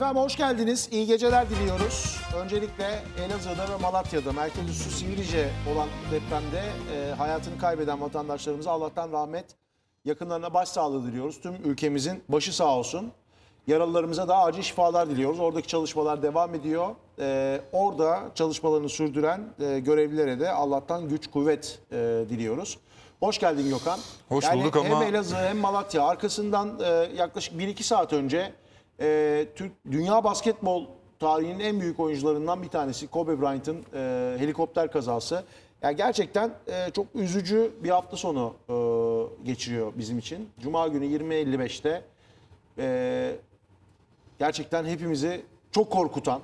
Efendim hoş geldiniz. İyi geceler diliyoruz. Öncelikle Elazığ'da ve Malatya'da merkez üssü Sivrice olan depremde e, hayatını kaybeden vatandaşlarımıza Allah'tan rahmet yakınlarına başsağlığı diliyoruz. Tüm ülkemizin başı sağ olsun. Yaralılarımıza daha acil şifalar diliyoruz. Oradaki çalışmalar devam ediyor. E, orada çalışmalarını sürdüren e, görevlilere de Allah'tan güç kuvvet e, diliyoruz. Hoş geldin Gökhan. Hoş yani bulduk hem ama. Hem Elazığ hem Malatya arkasından e, yaklaşık 1-2 saat önce e, Türk dünya basketbol tarihinin en büyük oyuncularından bir tanesi Kobe Bryant'ın e, helikopter kazası. Yani gerçekten e, çok üzücü bir hafta sonu e, geçiriyor bizim için. Cuma günü 20.55'te e, gerçekten hepimizi çok korkutan,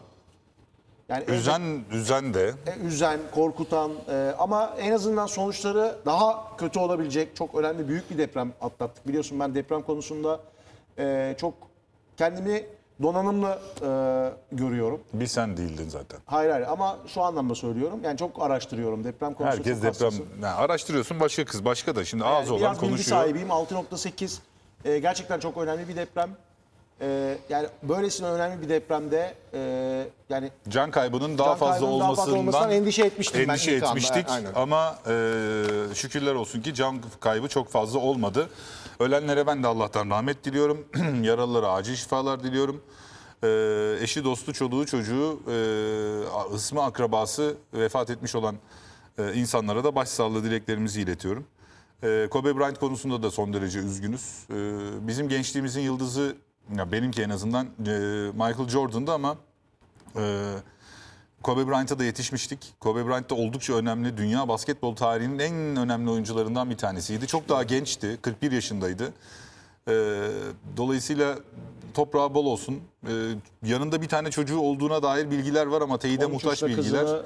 yani üzen, en, üzen de. E, üzen, korkutan e, ama en azından sonuçları daha kötü olabilecek çok önemli büyük bir deprem atlattık. Biliyorsun ben deprem konusunda e, çok kendimi donanımlı e, görüyorum. Bir sen değildin zaten. Hayır hayır ama şu anlamda söylüyorum. Yani çok araştırıyorum deprem konusunda. Herkes çok deprem hassasım. araştırıyorsun başka kız başka da şimdi yani olan biraz konuşuyor. Biraz bilgi sahibiyim 6.8 e, gerçekten çok önemli bir deprem. E, yani böylesine önemli bir depremde e, yani can kaybının daha can fazla olmasından, daha fazla endişe etmiştim endişe ben etmiştik anda, ama e, şükürler olsun ki can kaybı çok fazla olmadı. Ölenlere ben de Allah'tan rahmet diliyorum. Yaralılara acil şifalar diliyorum. Ee, eşi, dostu, çoluğu, çocuğu, e, ısmı, akrabası vefat etmiş olan e, insanlara da başsağlığı dileklerimizi iletiyorum. E, Kobe Bryant konusunda da son derece üzgünüz. E, bizim gençliğimizin yıldızı, ya benimki en azından e, Michael Jordan'dı ama... E, Kobe Bryant'a da yetişmiştik. Kobe Bryant da oldukça önemli. Dünya basketbol tarihinin en önemli oyuncularından bir tanesiydi. Çok daha gençti. 41 yaşındaydı. Ee, dolayısıyla toprağı bol olsun. Ee, yanında bir tane çocuğu olduğuna dair bilgiler var ama teyide muhtaç bilgiler. Kızını,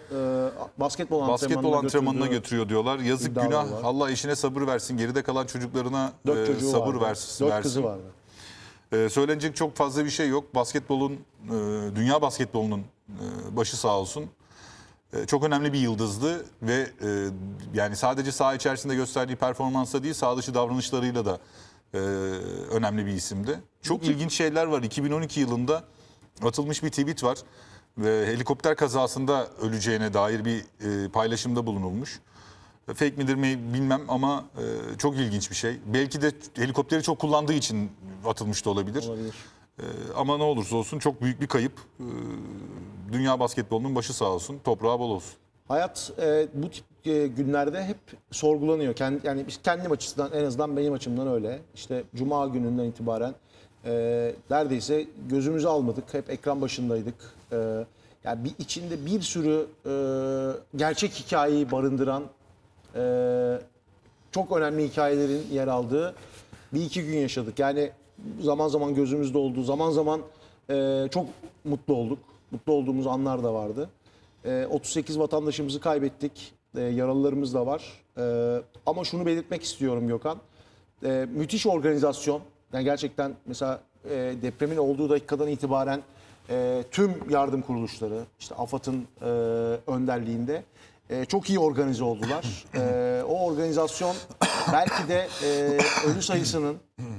e, basketbol, basketbol antrenmanına götürüyor diyorlar. Yazık günah. Var. Allah eşine sabır versin. Geride kalan çocuklarına e, sabır vardı. versin. Dört kızı vardı. E, söylenecek çok fazla bir şey yok. Basketbolun, e, dünya basketbolunun e, başı sağ olsun. E, çok önemli bir yıldızdı ve e, yani sadece saha içerisinde gösterdiği performansa değil, saha dışı davranışlarıyla da e, önemli bir isimdi. Çok ilginç şeyler var. 2012 yılında atılmış bir tweet var ve helikopter kazasında öleceğine dair bir e, paylaşımda bulunulmuş fake midir mi bilmem ama e, çok ilginç bir şey. Belki de helikopteri çok kullandığı için atılmış da olabilir. olabilir. E, ama ne olursa olsun çok büyük bir kayıp. E, dünya basketbolunun başı sağ olsun, toprağı bol olsun. Hayat e, bu tip e, günlerde hep sorgulanıyor. Kendi, yani işte kendim açısından en azından benim açımdan öyle. İşte cuma gününden itibaren e, neredeyse gözümüzü almadık. Hep ekran başındaydık. E, yani bir içinde bir sürü e, gerçek hikayeyi barındıran e, çok önemli hikayelerin yer aldığı bir iki gün yaşadık. Yani zaman zaman gözümüzde oldu, zaman zaman e, çok mutlu olduk. Mutlu olduğumuz anlar da vardı. E, 38 vatandaşımızı kaybettik. E, yaralılarımız da var. E, ama şunu belirtmek istiyorum Gökhan. E, müthiş organizasyon. Yani gerçekten mesela e, depremin olduğu dakikadan itibaren e, tüm yardım kuruluşları, işte AFAD'ın e, önderliğinde ee, çok iyi organize oldular. E, o organizasyon belki de e, ölü sayısının,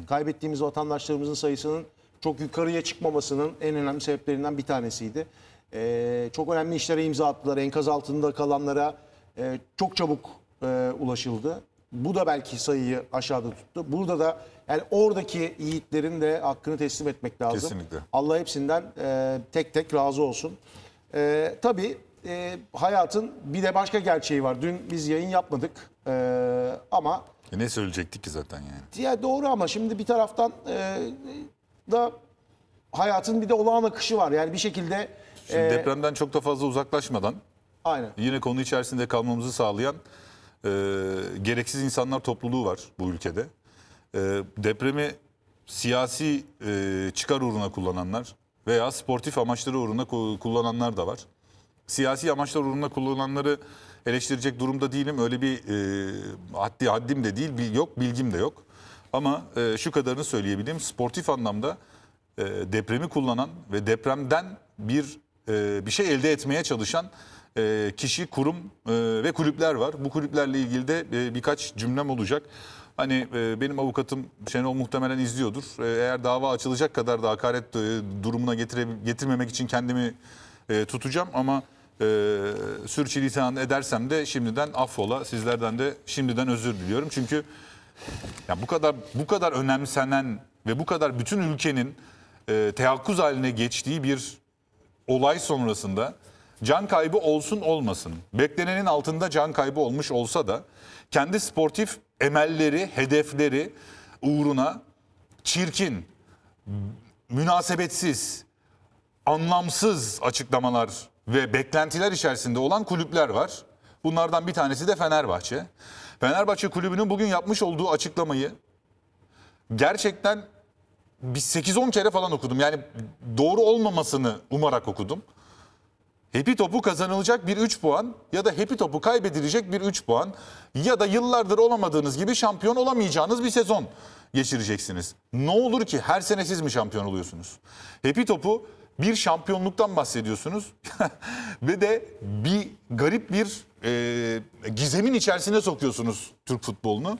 kaybettiğimiz vatandaşlarımızın sayısının çok yukarıya çıkmamasının en önemli sebeplerinden bir tanesiydi. E, çok önemli işlere imza attılar. Enkaz altında kalanlara e, çok çabuk e, ulaşıldı. Bu da belki sayıyı aşağıda tuttu. Burada da yani oradaki yiğitlerin de hakkını teslim etmek lazım. Kesinlikle. Allah hepsinden e, tek tek razı olsun. E, tabii e, hayatın bir de başka gerçeği var. Dün biz yayın yapmadık e, ama... E ne söyleyecektik ki zaten yani? Diye doğru ama şimdi bir taraftan e, da hayatın bir de olağan akışı var. Yani bir şekilde... Şimdi e, depremden çok da fazla uzaklaşmadan aynen. yine konu içerisinde kalmamızı sağlayan e, gereksiz insanlar topluluğu var bu ülkede. E, depremi siyasi e, çıkar uğruna kullananlar veya sportif amaçları uğruna kullananlar da var siyasi amaçlar uğruna kullanılanları eleştirecek durumda değilim. Öyle bir e, haddi haddim de değil, bil, yok, bilgim de yok. Ama e, şu kadarını söyleyebilirim. Sportif anlamda e, depremi kullanan ve depremden bir e, bir şey elde etmeye çalışan e, kişi, kurum e, ve kulüpler var. Bu kulüplerle ilgili de e, birkaç cümlem olacak. Hani e, benim avukatım Şenol muhtemelen izliyordur. E, eğer dava açılacak kadar da hakaret e, durumuna getire, getirmemek için kendimi e, tutacağım ama e, ee, sürçülisan edersem de şimdiden affola. Sizlerden de şimdiden özür diliyorum. Çünkü ya bu kadar bu kadar önemsenen ve bu kadar bütün ülkenin e, teyakkuz haline geçtiği bir olay sonrasında can kaybı olsun olmasın. Beklenenin altında can kaybı olmuş olsa da kendi sportif emelleri, hedefleri uğruna çirkin, münasebetsiz, anlamsız açıklamalar ve beklentiler içerisinde olan kulüpler var. Bunlardan bir tanesi de Fenerbahçe. Fenerbahçe kulübünün bugün yapmış olduğu açıklamayı gerçekten bir 8-10 kere falan okudum. Yani doğru olmamasını umarak okudum. Hepi topu kazanılacak bir 3 puan ya da hepi topu kaybedilecek bir 3 puan ya da yıllardır olamadığınız gibi şampiyon olamayacağınız bir sezon geçireceksiniz. Ne olur ki her sene siz mi şampiyon oluyorsunuz? Hepi topu bir şampiyonluktan bahsediyorsunuz ve de bir garip bir e, gizemin içerisine sokuyorsunuz Türk futbolunu.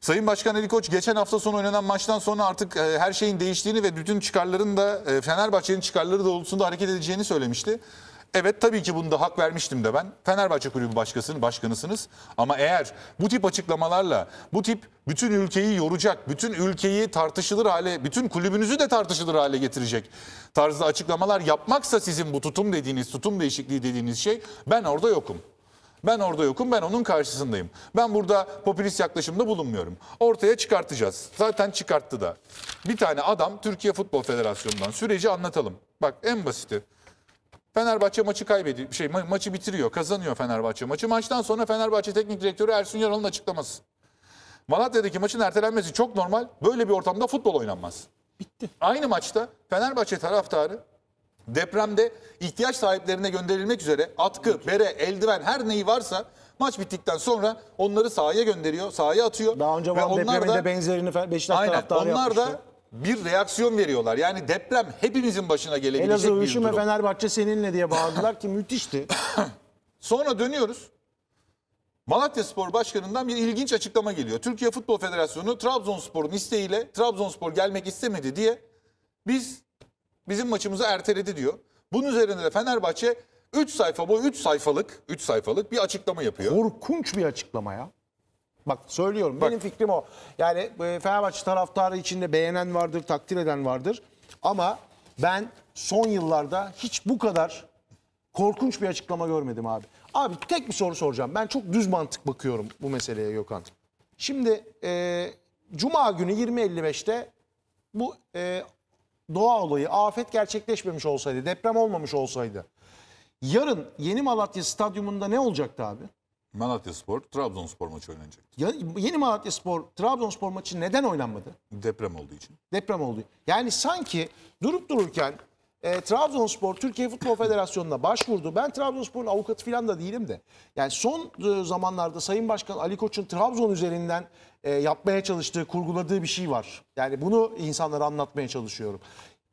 Sayın Başkan Ali Koç geçen hafta sonu oynanan maçtan sonra artık e, her şeyin değiştiğini ve bütün çıkarların da e, Fenerbahçe'nin çıkarları doğrultusunda hareket edeceğini söylemişti. Evet tabii ki bunda hak vermiştim de ben. Fenerbahçe Kulübü başkasının başkanısınız. Ama eğer bu tip açıklamalarla bu tip bütün ülkeyi yoracak, bütün ülkeyi tartışılır hale, bütün kulübünüzü de tartışılır hale getirecek tarzda açıklamalar yapmaksa sizin bu tutum dediğiniz, tutum değişikliği dediğiniz şey ben orada yokum. Ben orada yokum, ben onun karşısındayım. Ben burada popülist yaklaşımda bulunmuyorum. Ortaya çıkartacağız. Zaten çıkarttı da. Bir tane adam Türkiye Futbol Federasyonu'ndan süreci anlatalım. Bak en basiti. Fenerbahçe maçı kaybediyor. Şey ma- maçı bitiriyor. Kazanıyor Fenerbahçe maçı. Maçtan sonra Fenerbahçe Teknik Direktörü Ersun Yanal'ın açıklaması. Malatya'daki maçın ertelenmesi çok normal. Böyle bir ortamda futbol oynanmaz. Bitti. Aynı maçta Fenerbahçe taraftarı depremde ihtiyaç sahiplerine gönderilmek üzere atkı, bere, eldiven her neyi varsa maç bittikten sonra onları sahaya gönderiyor, sahaya atıyor. Daha önce Van depreminde benzerini Beşiktaş aynen, taraftarı onlar da bir reaksiyon veriyorlar. Yani deprem hepimizin başına gelebilecek Elazığ, bir Üşüm durum. Elazığ, Fenerbahçe seninle diye bağırdılar ki müthişti. Sonra dönüyoruz. Malatya Spor Başkanı'ndan bir ilginç açıklama geliyor. Türkiye Futbol Federasyonu Trabzonspor'un isteğiyle Trabzonspor gelmek istemedi diye biz bizim maçımızı erteledi diyor. Bunun üzerine de Fenerbahçe 3 sayfa boyu 3 sayfalık 3 sayfalık bir açıklama yapıyor. Korkunç bir açıklama ya. Bak söylüyorum Bak. benim fikrim o. Yani e, Fenerbahçe taraftarı içinde beğenen vardır, takdir eden vardır. Ama ben son yıllarda hiç bu kadar korkunç bir açıklama görmedim abi. Abi tek bir soru soracağım. Ben çok düz mantık bakıyorum bu meseleye Gökhan. Şimdi e, Cuma günü 20.55'te bu e, doğa olayı, afet gerçekleşmemiş olsaydı, deprem olmamış olsaydı. Yarın Yeni Malatya Stadyumunda ne olacaktı abi? Malatya Spor, Trabzonspor maçı oynanacak. Ya, yeni Malatya Spor, Trabzonspor maçı neden oynanmadı? Deprem olduğu için. Deprem oldu. Yani sanki durup dururken e, Trabzonspor Türkiye Futbol Federasyonu'na başvurdu. Ben Trabzonspor'un avukatı falan da değilim de. Yani son e, zamanlarda Sayın Başkan Ali Koç'un Trabzon üzerinden e, yapmaya çalıştığı, kurguladığı bir şey var. Yani bunu insanlara anlatmaya çalışıyorum.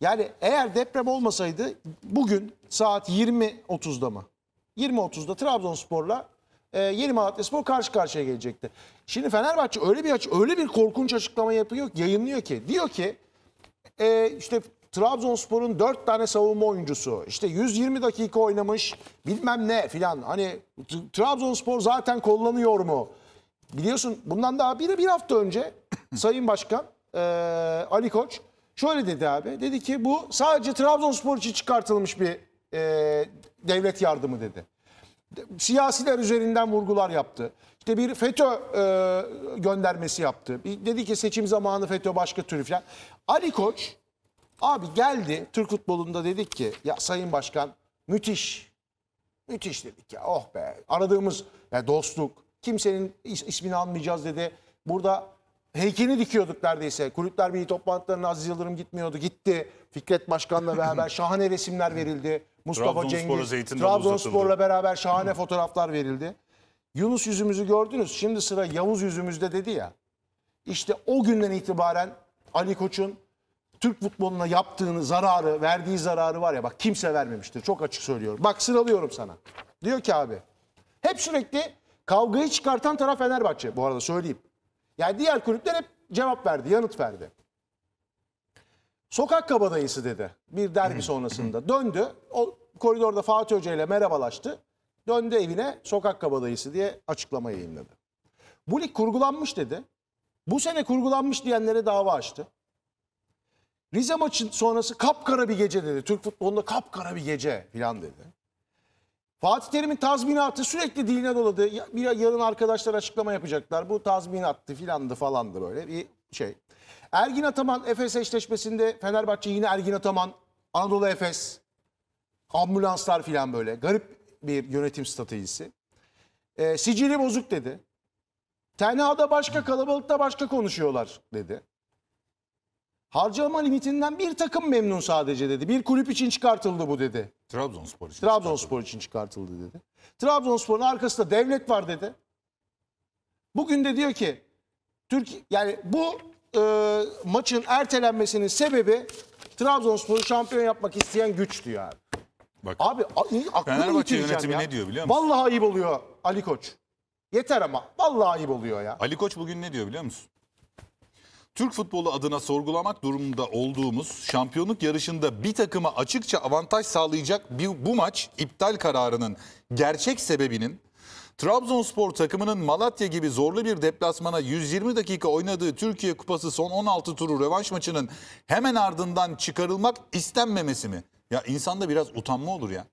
Yani eğer deprem olmasaydı bugün saat 20.30'da mı? 20.30'da Trabzonspor'la e, yeni Malatya Spor karşı karşıya gelecekti. Şimdi Fenerbahçe öyle bir aç, öyle bir korkunç açıklama yapıyor, yayınlıyor ki. Diyor ki e, işte Trabzonspor'un 4 tane savunma oyuncusu işte 120 dakika oynamış bilmem ne filan. Hani Trabzonspor zaten kullanıyor mu? Biliyorsun bundan daha bir, bir hafta önce Sayın Başkan e, Ali Koç şöyle dedi abi. Dedi ki bu sadece Trabzonspor için çıkartılmış bir e, devlet yardımı dedi siyasiler üzerinden vurgular yaptı. İşte bir FETÖ e, göndermesi yaptı. Bir, dedi ki seçim zamanı FETÖ başka türlü falan. Ali Koç abi geldi Türk futbolunda dedik ki ya Sayın Başkan müthiş. Müthiş dedik ya oh be aradığımız yani dostluk kimsenin is, ismini almayacağız dedi. Burada Heykeli dikiyorduk neredeyse. Kulüpler Birliği toplantılarına Aziz Yıldırım gitmiyordu. Gitti. Fikret Başkan'la beraber şahane resimler verildi. Mustafa Cengiz, Trabzonspor'la beraber şahane fotoğraflar verildi. Yunus yüzümüzü gördünüz. Şimdi sıra Yavuz yüzümüzde dedi ya. İşte o günden itibaren Ali Koç'un Türk futboluna yaptığını zararı, verdiği zararı var ya bak kimse vermemiştir. Çok açık söylüyorum. Bak sıralıyorum sana. Diyor ki abi hep sürekli kavgayı çıkartan taraf Fenerbahçe bu arada söyleyeyim. Yani diğer kulüpler hep cevap verdi, yanıt verdi. Sokak kabadayısı dedi bir derbi hmm. sonrasında. Döndü, o koridorda Fatih Hoca ile merhabalaştı. Döndü evine sokak kabadayısı diye açıklama yayınladı. Bu lig kurgulanmış dedi. Bu sene kurgulanmış diyenlere dava açtı. Rize maçın sonrası kapkara bir gece dedi. Türk futbolunda kapkara bir gece filan dedi. Fatih Terim'in tazminatı sürekli diline doladı. Bir yarın arkadaşlar açıklama yapacaklar. Bu tazminattı filandı falandı böyle bir şey. Ergin Ataman Efes eşleşmesinde Fenerbahçe yine Ergin Ataman, Anadolu Efes, ambulanslar filan böyle. Garip bir yönetim stratejisi. E, sicili bozuk dedi. Tenha'da başka kalabalıkta başka konuşuyorlar dedi. Harcama limitinden bir takım memnun sadece dedi. Bir kulüp için çıkartıldı bu dedi. Trabzonspor için. Trabzonspor için çıkartıldı dedi. Trabzonspor'un arkasında devlet var dedi. Bugün de diyor ki Türkiye yani bu e, maçın ertelenmesinin sebebi Trabzonspor'u şampiyon yapmak isteyen güç diyor abi. Bak, abi aklını Fenerbahçe yönetimi ya. ne diyor biliyor musun? Vallahi ayıp oluyor Ali Koç. Yeter ama vallahi ayıp oluyor ya. Ali Koç bugün ne diyor biliyor musun? Türk futbolu adına sorgulamak durumunda olduğumuz şampiyonluk yarışında bir takıma açıkça avantaj sağlayacak bir, bu maç iptal kararının gerçek sebebinin Trabzonspor takımının Malatya gibi zorlu bir deplasmana 120 dakika oynadığı Türkiye Kupası son 16 turu revanş maçının hemen ardından çıkarılmak istenmemesi mi? Ya insanda biraz utanma olur ya.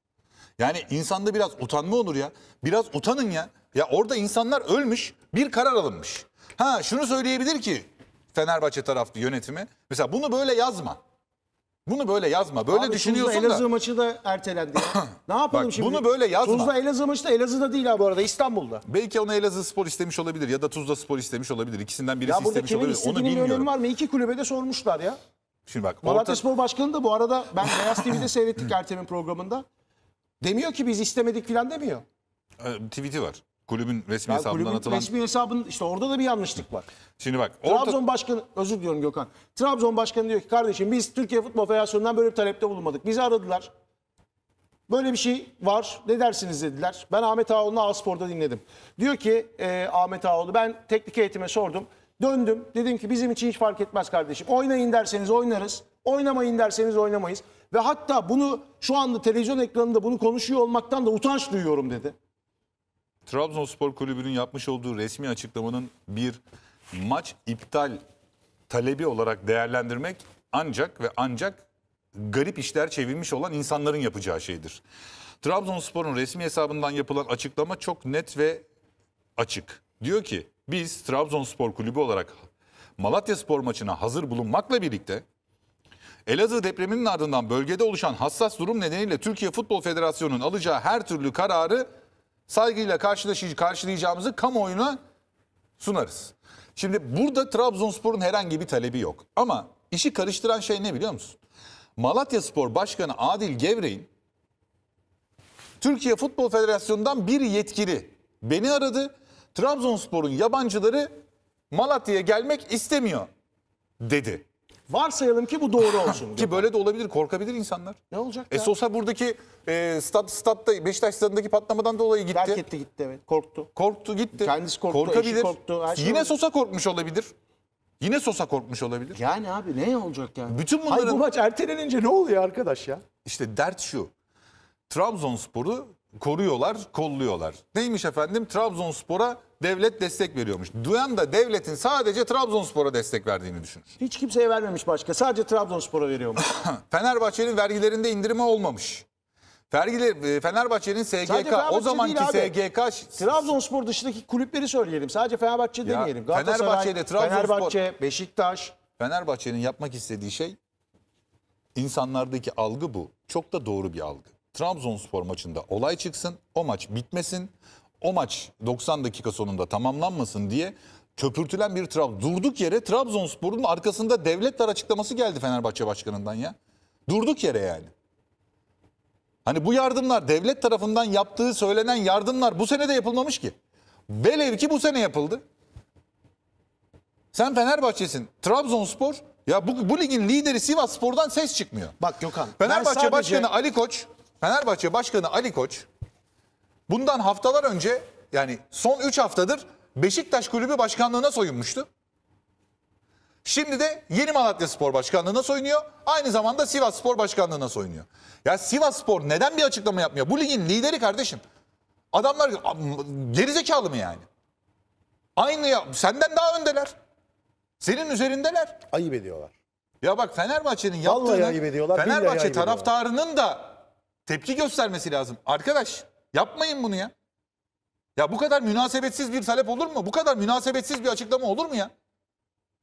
Yani insanda biraz utanma olur ya. Biraz utanın ya. Ya orada insanlar ölmüş, bir karar alınmış. Ha şunu söyleyebilir ki Fenerbahçe taraflı yönetimi. Mesela bunu böyle yazma. Bunu böyle yazma. Böyle Abi, düşünüyorsun Tuzla, da. Elazığ maçı da ertelendi. ne yapalım Bak, şimdi? Bunu böyle yazma. Tuzla Elazığ maçı da Elazığ'da değil ha bu arada İstanbul'da. Belki onu Elazığ Spor istemiş olabilir ya da Tuzla Spor istemiş olabilir. İkisinden birisi ya istemiş olabilir. Onu bilmiyorum. önemi var mı? İki kulübede sormuşlar ya. Şimdi bak. Malatya orta... Spor Başkanı da bu arada ben Beyaz TV'de seyrettik Ertem'in programında. Demiyor ki biz istemedik filan demiyor. Ee, tweet'i var. Kulübün resmi hesabından kulübün atılan... resmi hesabın işte orada da bir yanlışlık var. Şimdi bak... Orta... Trabzon Başkanı, özür diliyorum Gökhan. Trabzon Başkanı diyor ki kardeşim biz Türkiye Futbol Federasyonu'ndan böyle bir talepte bulunmadık. Bizi aradılar. Böyle bir şey var. Ne dersiniz dediler. Ben Ahmet Ağoğlu'nu Aspor'da dinledim. Diyor ki e, Ahmet Ağoğlu ben teknik eğitime sordum. Döndüm. Dedim ki bizim için hiç fark etmez kardeşim. Oynayın derseniz oynarız. Oynamayın derseniz oynamayız. Ve hatta bunu şu anda televizyon ekranında bunu konuşuyor olmaktan da utanç duyuyorum dedi. Trabzonspor Kulübü'nün yapmış olduğu resmi açıklamanın bir maç iptal talebi olarak değerlendirmek ancak ve ancak garip işler çevirmiş olan insanların yapacağı şeydir. Trabzonspor'un resmi hesabından yapılan açıklama çok net ve açık. Diyor ki biz Trabzonspor Kulübü olarak Malatya Spor maçına hazır bulunmakla birlikte Elazığ depreminin ardından bölgede oluşan hassas durum nedeniyle Türkiye Futbol Federasyonu'nun alacağı her türlü kararı saygıyla karşılayacağımızı kamuoyuna sunarız. Şimdi burada Trabzonspor'un herhangi bir talebi yok. Ama işi karıştıran şey ne biliyor musun? Malatya Spor Başkanı Adil Gevrek'in Türkiye Futbol Federasyonu'ndan bir yetkili beni aradı. Trabzonspor'un yabancıları Malatya'ya gelmek istemiyor dedi. Varsayalım ki bu doğru olsun. ki böyle de olabilir. Korkabilir insanlar. Ne olacak e, ya? E Sosa buradaki e, stat, statta, Beşiktaş stadındaki patlamadan dolayı gitti. Terk etti gitti evet. Korktu. Korktu gitti. Kendisi korktu. Korkabilir. korktu. Her şey Yine Sosa korkmuş olabilir. Yine Sosa korkmuş olabilir. Yani abi ne olacak yani? Bütün bunların... Hayır bu maç ertelenince ne oluyor arkadaş ya? İşte dert şu. Trabzonspor'u koruyorlar, kolluyorlar. Neymiş efendim? Trabzonspor'a devlet destek veriyormuş. Duyan da devletin sadece Trabzonspor'a destek verdiğini düşünür. Hiç kimseye vermemiş başka. Sadece Trabzonspor'a veriyormuş. Fenerbahçe'nin vergilerinde indirime olmamış. Vergiler Fenerbahçe'nin SGK o zamanki SGK Trabzonspor dışındaki kulüpleri söyleyelim. Sadece Fenerbahçe ya, demeyelim. Fenerbahçe'de Trabzonspor Fenerbahçe, Beşiktaş Fenerbahçe'nin yapmak istediği şey insanlardaki algı bu. Çok da doğru bir algı. Trabzonspor maçında olay çıksın, o maç bitmesin o maç 90 dakika sonunda tamamlanmasın diye köpürtülen bir Trabzon. Durduk yere Trabzonspor'un arkasında devletler açıklaması geldi Fenerbahçe Başkanı'ndan ya. Durduk yere yani. Hani bu yardımlar devlet tarafından yaptığı söylenen yardımlar bu sene de yapılmamış ki. Velev ki bu sene yapıldı. Sen Fenerbahçe'sin. Trabzonspor ya bu, bu ligin lideri Sivas Spor'dan ses çıkmıyor. Bak Gökhan. Fenerbahçe sadece... Başkanı Ali Koç Fenerbahçe Başkanı Ali Koç Bundan haftalar önce yani son 3 haftadır Beşiktaş Kulübü Başkanlığı'na soyunmuştu. Şimdi de Yeni Malatya Spor Başkanlığı'na soyunuyor. Aynı zamanda Sivas Spor Başkanlığı'na soyunuyor. Ya Sivas Spor neden bir açıklama yapmıyor? Bu ligin lideri kardeşim. Adamlar gerizekalı mı yani? Aynı ya, senden daha öndeler. Senin üzerindeler. Ayıp ediyorlar. Ya bak Fenerbahçe'nin yaptığını ayıp ediyorlar. Fenerbahçe ayıp ediyorlar. da tepki göstermesi lazım. Arkadaş Yapmayın bunu ya. Ya bu kadar münasebetsiz bir talep olur mu? Bu kadar münasebetsiz bir açıklama olur mu ya?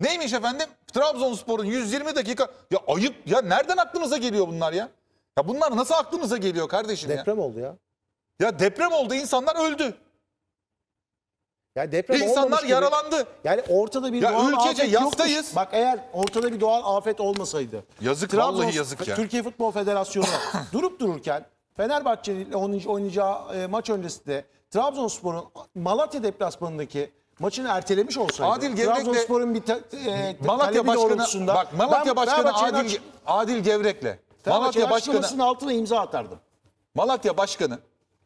Neymiş efendim? Trabzonspor'un 120 dakika ya ayıp ya nereden aklınıza geliyor bunlar ya? Ya bunlar nasıl aklınıza geliyor kardeşim deprem ya? Deprem oldu ya. Ya deprem oldu insanlar öldü. Ya deprem İnsanlar gibi. yaralandı. Yani ortada bir ya doğal ülkece afet yastayız. Yokmuş. Bak eğer ortada bir doğal afet olmasaydı. Yazık Trabzon, vallahi yazık ya. Türkiye Futbol Federasyonu durup dururken Fenerbahçe ile oynayacağı e, maç de Trabzonspor'un Malatya deplasmanındaki maçını ertelemiş olsaydı. Adil Gevrek Trabzonspor'un bir te, e, Malatya başkanı bak Malatya başkanı Adil aç, Adil Gevrek'le Malatya başkanı altına imza atardım. Malatya başkanı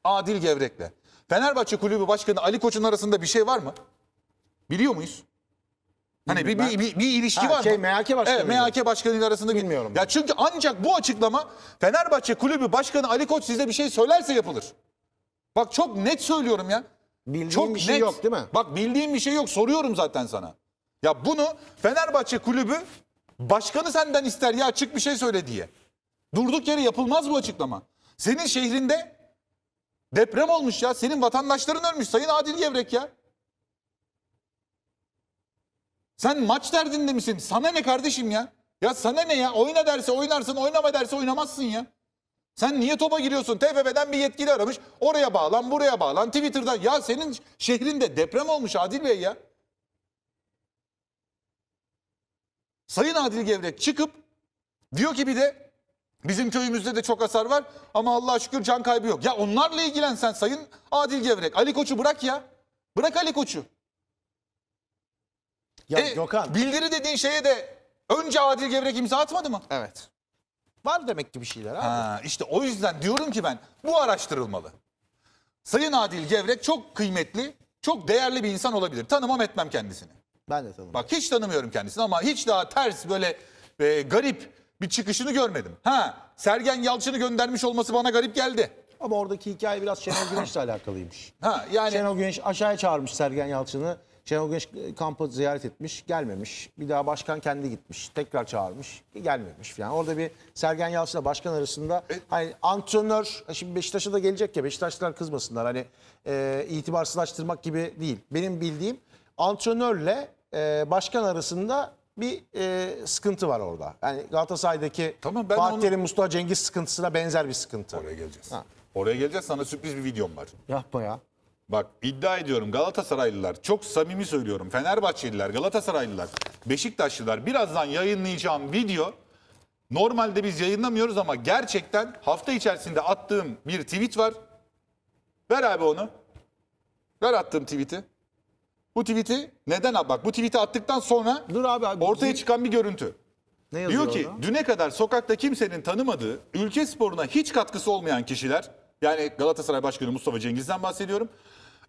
Adil Gevrek'le Fenerbahçe kulübü başkanı Ali Koç'un arasında bir şey var mı? Biliyor muyuz? Hani bir, bir, bir, bir ilişki ha, var şey, mı? MHK başkanı. Evet, MHK başkanıyla arasında bilmiyorum. Ya çünkü ancak bu açıklama Fenerbahçe kulübü başkanı Ali Koç size bir şey söylerse yapılır. Bak çok net söylüyorum ya. Bildiğim çok bir şey net. yok değil mi? Bak bildiğim bir şey yok soruyorum zaten sana. Ya bunu Fenerbahçe kulübü başkanı senden ister ya açık bir şey söyle diye. Durduk yere yapılmaz bu açıklama. Senin şehrinde deprem olmuş ya. Senin vatandaşların ölmüş Sayın Adil Gevrek ya. Sen maç derdinde misin? Sana ne kardeşim ya? Ya sana ne ya? Oyna derse oynarsın, oynama derse oynamazsın ya. Sen niye topa giriyorsun? TFF'den bir yetkili aramış. Oraya bağlan, buraya bağlan. Twitter'dan. Ya senin şehrinde deprem olmuş Adil Bey ya. Sayın Adil Gevrek çıkıp diyor ki bir de bizim köyümüzde de çok hasar var ama Allah'a şükür can kaybı yok. Ya onlarla ilgilen sen Sayın Adil Gevrek. Ali Koç'u bırak ya. Bırak Ali Koç'u. Ya e, Gökhan. Bildiri dediğin şeye de önce Adil Gevrek imza atmadı mı? Evet. Var demek ki bir şeyler abi. Ha, İşte o yüzden diyorum ki ben bu araştırılmalı. Sayın Adil Gevrek çok kıymetli, çok değerli bir insan olabilir. Tanımam etmem kendisini. Ben de tanımıyorum. Bak hiç tanımıyorum kendisini ama hiç daha ters böyle e, garip bir çıkışını görmedim. Ha, Sergen Yalçın'ı göndermiş olması bana garip geldi. Ama oradaki hikaye biraz Şenol Güneş'le alakalıymış. Ha, yani... Şenol Güneş aşağıya çağırmış Sergen Yalçın'ı. Şenol Güneş kampı ziyaret etmiş, gelmemiş. Bir daha başkan kendi gitmiş, tekrar çağırmış, e, gelmemiş falan. Orada bir Sergen Yalçın'la başkan arasında e, hani antrenör, e, şimdi Beşiktaş'a da gelecek ya Beşiktaşlılar kızmasınlar. Hani e, itibarsızlaştırmak gibi değil. Benim bildiğim antrenörle e, başkan arasında bir e, sıkıntı var orada. Yani Galatasaray'daki tamam, ben Fatih Terim, onu... Mustafa Cengiz sıkıntısına benzer bir sıkıntı. Oraya geleceğiz. Ha. Oraya geleceğiz. Sana sürpriz bir videom var. Yapma ya. Bak iddia ediyorum Galatasaraylılar çok samimi söylüyorum. Fenerbahçeliler, Galatasaraylılar, Beşiktaşlılar birazdan yayınlayacağım video normalde biz yayınlamıyoruz ama gerçekten hafta içerisinde attığım bir tweet var. Ver abi onu. Ver attığım tweet'i. Bu tweet'i neden abi bak bu tweet'i attıktan sonra Dur abi, abi ortaya çıkan bir görüntü. Ne Diyor ki orada? düne kadar sokakta kimsenin tanımadığı, ülke sporuna hiç katkısı olmayan kişiler yani Galatasaray Başkanı Mustafa Cengiz'den bahsediyorum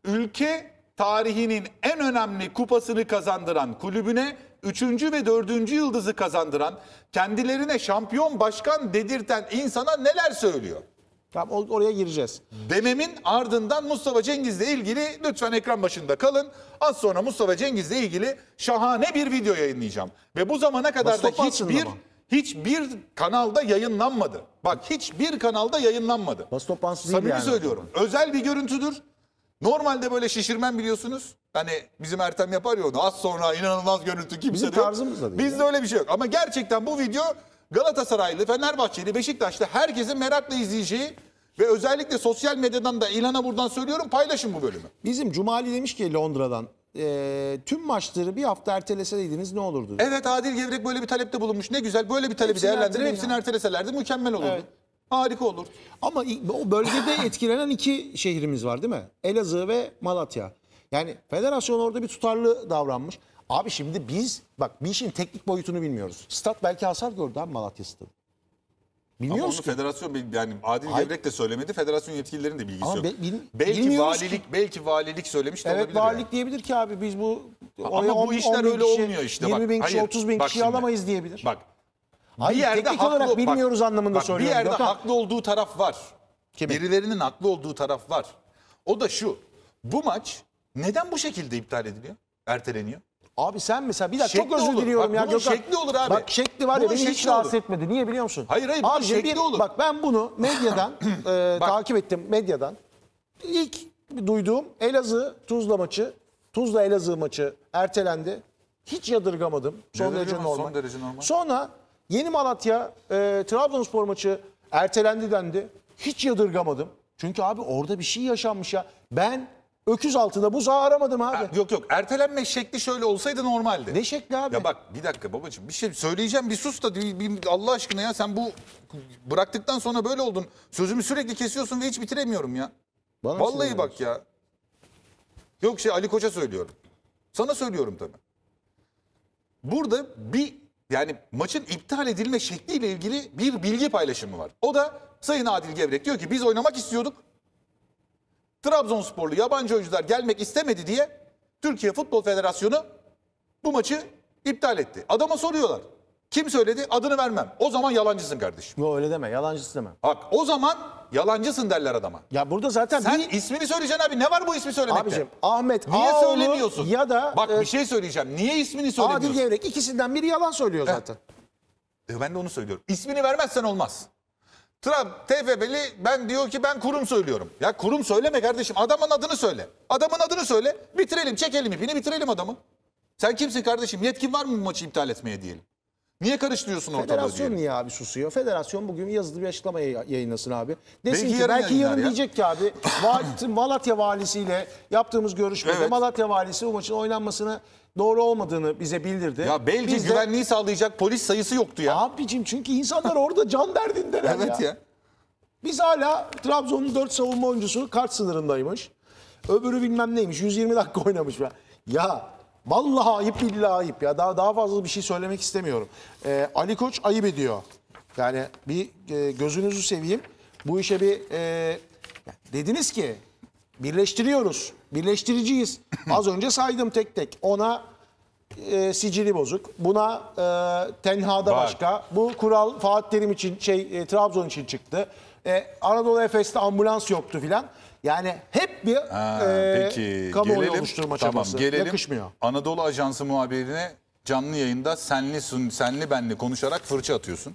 ülke tarihinin en önemli kupasını kazandıran kulübüne 3. ve 4. yıldızı kazandıran, kendilerine şampiyon başkan dedirten insana neler söylüyor? Tamam oraya gireceğiz. Dememin ardından Mustafa Cengiz'le ilgili lütfen ekran başında kalın. Az sonra Mustafa Cengiz'le ilgili şahane bir video yayınlayacağım. Ve bu zamana kadar Mustafa da hiçbir hiçbir kanalda yayınlanmadı. Bak hiçbir kanalda yayınlanmadı. Samimi yani. söylüyorum. Özel bir görüntüdür. Normalde böyle şişirmem biliyorsunuz. Hani bizim Ertem yapar ya onu. Az sonra inanılmaz görüntü kimse bizim de tarzımız da değil. Bizde öyle bir şey yok. Ama gerçekten bu video Galatasaraylı, Fenerbahçeli, Beşiktaşlı herkesin merakla izleyeceği ve özellikle sosyal medyadan da ilana buradan söylüyorum paylaşın bu bölümü. Bizim Cumali demiş ki Londra'dan e, tüm maçları bir hafta erteleseydiniz ne olurdu? Evet Adil Gevrek böyle bir talepte bulunmuş. Ne güzel böyle bir talebi Hepsini değerlendirip erteleyin hepsini erteleselerdi mükemmel olurdu. Evet. Harika olur. Ama o bölgede etkilenen iki şehrimiz var değil mi? Elazığ ve Malatya. Yani federasyon orada bir tutarlı davranmış. Abi şimdi biz bak bir işin teknik boyutunu bilmiyoruz. Stat belki hasar gördü abi Malatya stadı. Ama Bilmiyoruz onu ki. federasyon yani Adil Hayır. Gevrek de söylemedi. Federasyon yetkililerinin de bilgisi Ama yok. bil- belki bilmiyoruz ki. valilik belki valilik söylemiş de Evet olabilir. yani. valilik diyebilir ki abi biz bu Ama bu işler on öyle kişi, olmuyor işte bak. 20 bin kişi Hayır, 30 bin kişi alamayız diyebilir. Bak Hayır, bir yerde teknik haklı, olarak bilmiyoruz bak, anlamında bak, söylüyorum. Bir yerde Gökhan. haklı olduğu taraf var. Kim? Birilerinin haklı olduğu taraf var. O da şu. Bu maç neden bu şekilde iptal ediliyor? Erteleniyor. Abi sen mesela bir dakika şekli çok özür olur. diliyorum bak, ya Gökhan. şekli olur abi. Bak şekli var bunun beni hiç rahatsız etmedi. Niye biliyor musun? Hayır hayır bunun abi, şekli bir, olur. Bak ben bunu medyadan e, bak. takip ettim medyadan. İlk duyduğum Elazığ Tuzla maçı, Tuzla Elazığ maçı ertelendi. Hiç yadırgamadım. Son derece normal. Son derece normal. Sonra Yeni Malatya e, Trabzonspor maçı ertelendi dendi. Hiç yadırgamadım. Çünkü abi orada bir şey yaşanmış ya. Ben öküz altında buzağı aramadım abi. Er, yok yok ertelenme şekli şöyle olsaydı normaldi. Ne şekli abi? Ya bak bir dakika babacığım bir şey söyleyeceğim bir sus da bir, Allah aşkına ya sen bu bıraktıktan sonra böyle oldun. Sözümü sürekli kesiyorsun ve hiç bitiremiyorum ya. Bana Vallahi bak ya. Yok şey Ali Koç'a söylüyorum. Sana söylüyorum tabii. Burada bir yani maçın iptal edilme şekliyle ilgili bir bilgi paylaşımı var. O da Sayın Adil Gevrek diyor ki biz oynamak istiyorduk. Trabzonsporlu yabancı oyuncular gelmek istemedi diye Türkiye Futbol Federasyonu bu maçı iptal etti. Adama soruyorlar. Kim söyledi? Adını vermem. O zaman yalancısın kardeşim. Yok öyle deme. Yalancısın deme. Bak o zaman Yalancısın derler adama. Ya burada zaten Sen bir... ismini söyleyeceksin abi. Ne var bu ismi söylemekte? Abicim Ahmet Niye Ağoğlu söylemiyorsun? ya da... Bak e... bir şey söyleyeceğim. Niye ismini söylemiyorsun? Adil Gevrek ikisinden biri yalan söylüyor eh. zaten. E, ben de onu söylüyorum. İsmini vermezsen olmaz. Trump TFB'li ben diyor ki ben kurum söylüyorum. Ya kurum söyleme kardeşim. Adamın adını söyle. Adamın adını söyle. Bitirelim çekelim ipini bitirelim adamı. Sen kimsin kardeşim? Yetkin var mı bu maçı iptal etmeye diyelim. Niye karıştırıyorsun ortada Federasyon diyelim. niye abi susuyor? Federasyon bugün yazılı bir açıklama yayınlasın abi. Desin belki ki yarın belki yarın ya. diyecek ki abi Malatya valisiyle yaptığımız görüşmede evet. Malatya valisi bu maçın oynanmasını doğru olmadığını bize bildirdi. Ya belki Biz güvenliği de... sağlayacak polis sayısı yoktu ya. Abicim çünkü insanlar orada can derdinde. evet ya. ya. Biz hala Trabzon'un 4 savunma oyuncusu kart sınırındaymış. Öbürü bilmem neymiş 120 dakika oynamış. Ya Vallahi ayıp billahi ayıp ya. Daha daha fazla bir şey söylemek istemiyorum. Ee, Ali Koç ayıp ediyor. Yani bir e, gözünüzü seveyim. Bu işe bir e, dediniz ki birleştiriyoruz. Birleştiriciyiz. Az önce saydım tek tek. Ona e, sicili bozuk. Buna e, tenhada Bak. başka. Bu kural Fatih Terim için şey e, Trabzon için çıktı. E, Anadolu Efes'te ambulans yoktu filan. Yani hep bir Ha, e, peki kamuoyu gelelim. oluşturma çabası. gelelim. Yakışmıyor. Anadolu Ajansı muhabirine canlı yayında senli senli benli konuşarak fırça atıyorsun.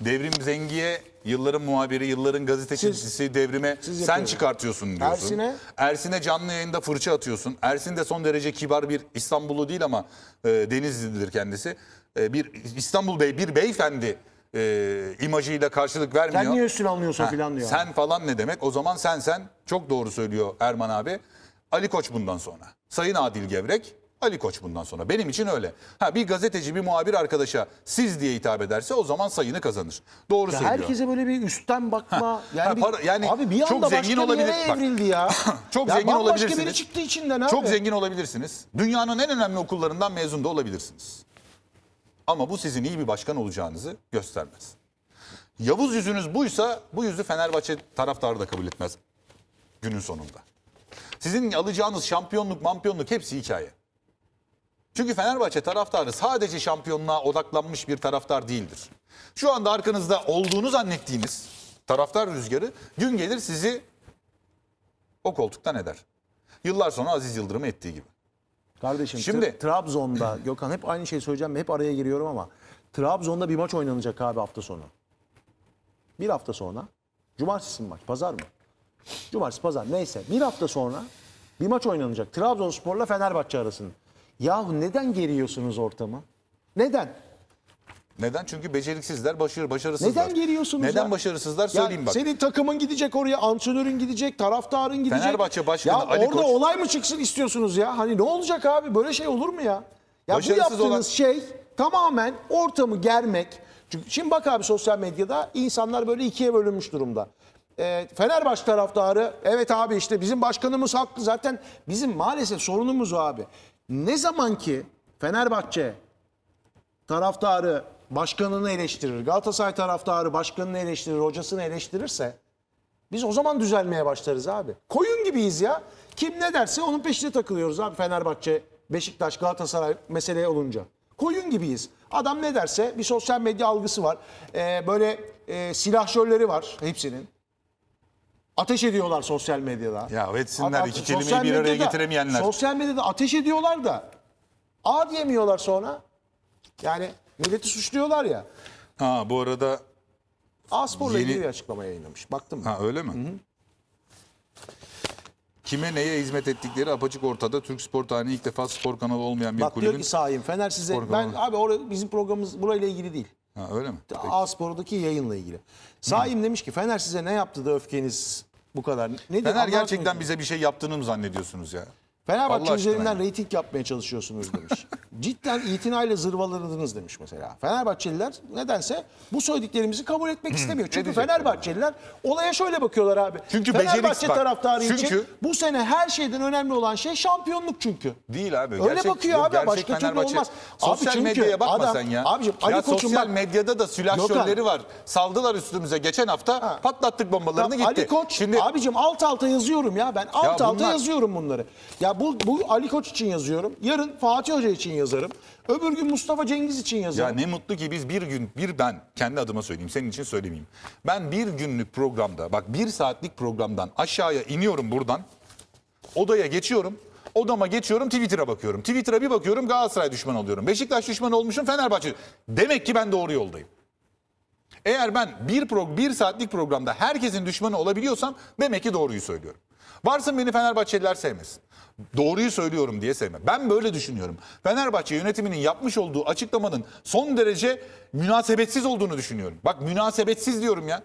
Devrim Zengi'ye yılların muhabiri, yılların gazetecisi devrime siz sen çıkartıyorsun diyorsun. Ersin'e? Ersin'e canlı yayında fırça atıyorsun. Ersin de son derece kibar bir İstanbullu değil ama e, Denizli'dir kendisi. E, bir İstanbul Bey, bir beyefendi e, imajıyla karşılık vermiyor. Sen niye üstüne almıyorsun filan diyor. Sen falan ne demek? O zaman sen sen çok doğru söylüyor Erman abi. Ali Koç bundan sonra. Sayın Adil Gevrek Ali Koç bundan sonra. Benim için öyle. Ha bir gazeteci bir muhabir arkadaşa siz diye hitap ederse o zaman sayını kazanır. Doğru ya söylüyor. Herkese böyle bir üstten bakma. Ha. Yani, ha, para, yani abi bir anda çok zengin olabilir. bir evrildi ya. çok ya zengin olabilirsiniz. Biri çıktı içinden abi. Çok zengin olabilirsiniz. Dünyanın en önemli okullarından mezun da olabilirsiniz. Ama bu sizin iyi bir başkan olacağınızı göstermez. Yavuz yüzünüz buysa bu yüzü Fenerbahçe taraftarı da kabul etmez günün sonunda. Sizin alacağınız şampiyonluk, mampiyonluk hepsi hikaye. Çünkü Fenerbahçe taraftarı sadece şampiyonluğa odaklanmış bir taraftar değildir. Şu anda arkanızda olduğunu zannettiğiniz taraftar rüzgarı gün gelir sizi o koltuktan eder. Yıllar sonra Aziz Yıldırım'ı ettiği gibi. Kardeşim Şimdi, Trabzon'da Gökhan hep aynı şeyi söyleyeceğim hep araya giriyorum ama Trabzon'da bir maç oynanacak abi hafta sonu. Bir hafta sonra cumartesi mi maç pazar mı? Cumartesi pazar neyse bir hafta sonra bir maç oynanacak. Trabzonspor'la Fenerbahçe arasında. Yahu neden geriyorsunuz ortamı? Neden? Neden? Çünkü beceriksizler, başarı, başarısızlar. Neden geliyorsunuz? Neden ya? başarısızlar? Söyleyeyim ya bak. Senin takımın gidecek oraya, antrenörün gidecek, taraftarın gidecek. Fenerbahçe Başkanı ya Ali orada Koç. olay mı çıksın istiyorsunuz ya? Hani ne olacak abi? Böyle şey olur mu ya? Ya Başarısız bu yaptığınız olan... şey tamamen ortamı germek. Çünkü şimdi bak abi sosyal medyada insanlar böyle ikiye bölünmüş durumda. E, Fenerbahçe taraftarı evet abi işte bizim başkanımız haklı zaten bizim maalesef sorunumuz o abi. Ne zaman ki Fenerbahçe taraftarı başkanını eleştirir, Galatasaray taraftarı başkanını eleştirir, hocasını eleştirirse biz o zaman düzelmeye başlarız abi. Koyun gibiyiz ya. Kim ne derse onun peşine takılıyoruz abi Fenerbahçe, Beşiktaş, Galatasaray mesele olunca. Koyun gibiyiz. Adam ne derse bir sosyal medya algısı var. Ee, böyle e, silahşörleri var hepsinin. Ateş ediyorlar sosyal medyada. Ya etsinler iki kelimeyi bir araya medyada, getiremeyenler. Sosyal medyada ateş ediyorlar da A diyemiyorlar sonra. Yani Milleti suçluyorlar ya. Ha bu arada Asporla yeni... ilgili bir açıklama yayınlamış. Baktım mı? Ha öyle mi? Hı-hı. Kime neye hizmet ettikleri apaçık ortada. Türk Spor Tarihi ilk defa spor kanalı olmayan bir Bak, kulübün... Bak diyor ki Saim Fener size... ben, abi orada, bizim programımız burayla ilgili değil. Ha, öyle mi? Aspor'daki yayınla ilgili. Sahim demiş ki Fener size ne yaptı da öfkeniz bu kadar. Nedir? Fener gerçekten bize bir şey yaptığını mı zannediyorsunuz ya? Fenerbahçe Allah üzerinden yani. reyting yapmaya çalışıyorsunuz demiş. Cidden itinayla zırvaladınız demiş mesela. Fenerbahçeliler nedense bu söylediklerimizi kabul etmek hmm, istemiyor. Çünkü Fenerbahçeliler olaya şöyle bakıyorlar abi. Çünkü Fenerbahçe taraftarı çünkü... için bu sene her şeyden önemli olan şey şampiyonluk çünkü. Değil abi. Öyle gerçek, bakıyor abi gerçek başka Fenerbahçe... türlü olmaz. Sosyal abi çünkü medyaya bakma adam, sen ya. Abicim, Ali ya Koçum sosyal bak... medyada da sülaşörleri var. Saldılar üstümüze geçen hafta ha. patlattık bombalarını ya, gitti. Ali Koç, Şimdi... abicim alt alta yazıyorum ya ben alt ya alta bunlar... yazıyorum bunları. Ya bu, bu Ali Koç için yazıyorum. Yarın Fatih Hoca için yazarım. Öbür gün Mustafa Cengiz için yazarım. Ya ne mutlu ki biz bir gün, bir ben kendi adıma söyleyeyim, senin için söylemeyeyim. Ben bir günlük programda, bak bir saatlik programdan aşağıya iniyorum buradan. Odaya geçiyorum. Odama geçiyorum Twitter'a bakıyorum. Twitter'a bir bakıyorum Galatasaray düşman oluyorum. Beşiktaş düşman olmuşum Fenerbahçe. Demek ki ben doğru yoldayım. Eğer ben bir, pro, bir saatlik programda herkesin düşmanı olabiliyorsam demek ki doğruyu söylüyorum. Varsın beni Fenerbahçeliler sevmesin. Doğruyu söylüyorum diye sevmem. Ben böyle düşünüyorum. Fenerbahçe yönetiminin yapmış olduğu açıklamanın son derece münasebetsiz olduğunu düşünüyorum. Bak münasebetsiz diyorum ya.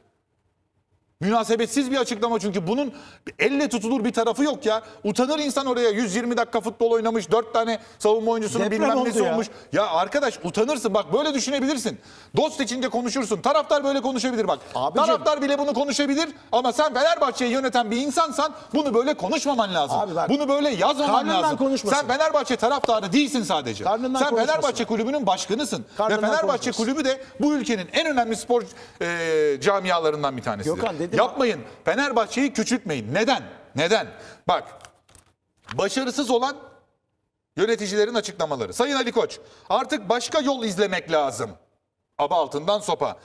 Münasebetsiz bir açıklama çünkü bunun elle tutulur bir tarafı yok ya. Utanır insan oraya 120 dakika futbol oynamış, 4 tane savunma oyuncusunun Deprem bilmem nesi ya. olmuş. Ya arkadaş utanırsın bak böyle düşünebilirsin. Dost içinde konuşursun. Taraftar böyle konuşabilir bak. Abicim, Taraftar bile bunu konuşabilir ama sen Fenerbahçe'yi yöneten bir insansan bunu böyle konuşmaman lazım. Abi bak, bunu böyle yazmaman lazım. Konuşmasın. Sen Fenerbahçe taraftarı değilsin sadece. Karnından sen Fenerbahçe kulübünün başkanısın. Karnından Ve Fenerbahçe kulübü de bu ülkenin en önemli spor e, camialarından bir tanesidir. Gökhan, dedim. Yapmayın. Fenerbahçe'yi küçültmeyin. Neden? Neden? Bak başarısız olan yöneticilerin açıklamaları. Sayın Ali Koç artık başka yol izlemek lazım. Aba altından sopa.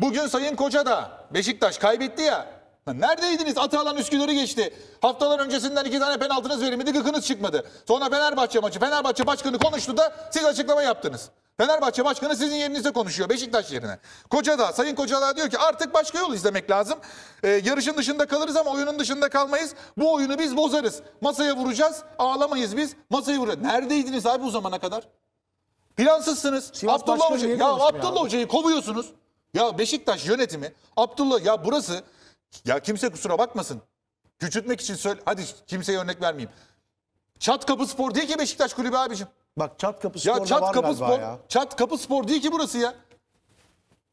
Bugün Sayın Koca da Beşiktaş kaybetti ya. Neredeydiniz? Atalan Üsküdar'ı geçti. Haftalar öncesinden iki tane penaltınız verilmedi, gıkınız çıkmadı. Sonra Fenerbahçe maçı, Fenerbahçe başkanı konuştu da siz açıklama yaptınız. Fenerbahçe Başkanı sizin yerinize konuşuyor Beşiktaş yerine. Kocada, Sayın Kocada diyor ki artık başka yol izlemek lazım. Ee, yarışın dışında kalırız ama oyunun dışında kalmayız. Bu oyunu biz bozarız. Masaya vuracağız, ağlamayız biz. Masaya vuracağız. Neredeydiniz abi bu zamana kadar? Plansızsınız. Sivas Abdullah Hoca, ya Abdullah Hoca'yı kovuyorsunuz. Ya Beşiktaş yönetimi, Abdullah ya burası ya kimse kusura bakmasın. Küçültmek için söyle. Hadi kimseye örnek vermeyeyim. Çat kapı spor diye ki Beşiktaş kulübü abicim. Bak çat kapı sporda ya çat var kapı spor, ya. Çat kapı spor değil ki burası ya.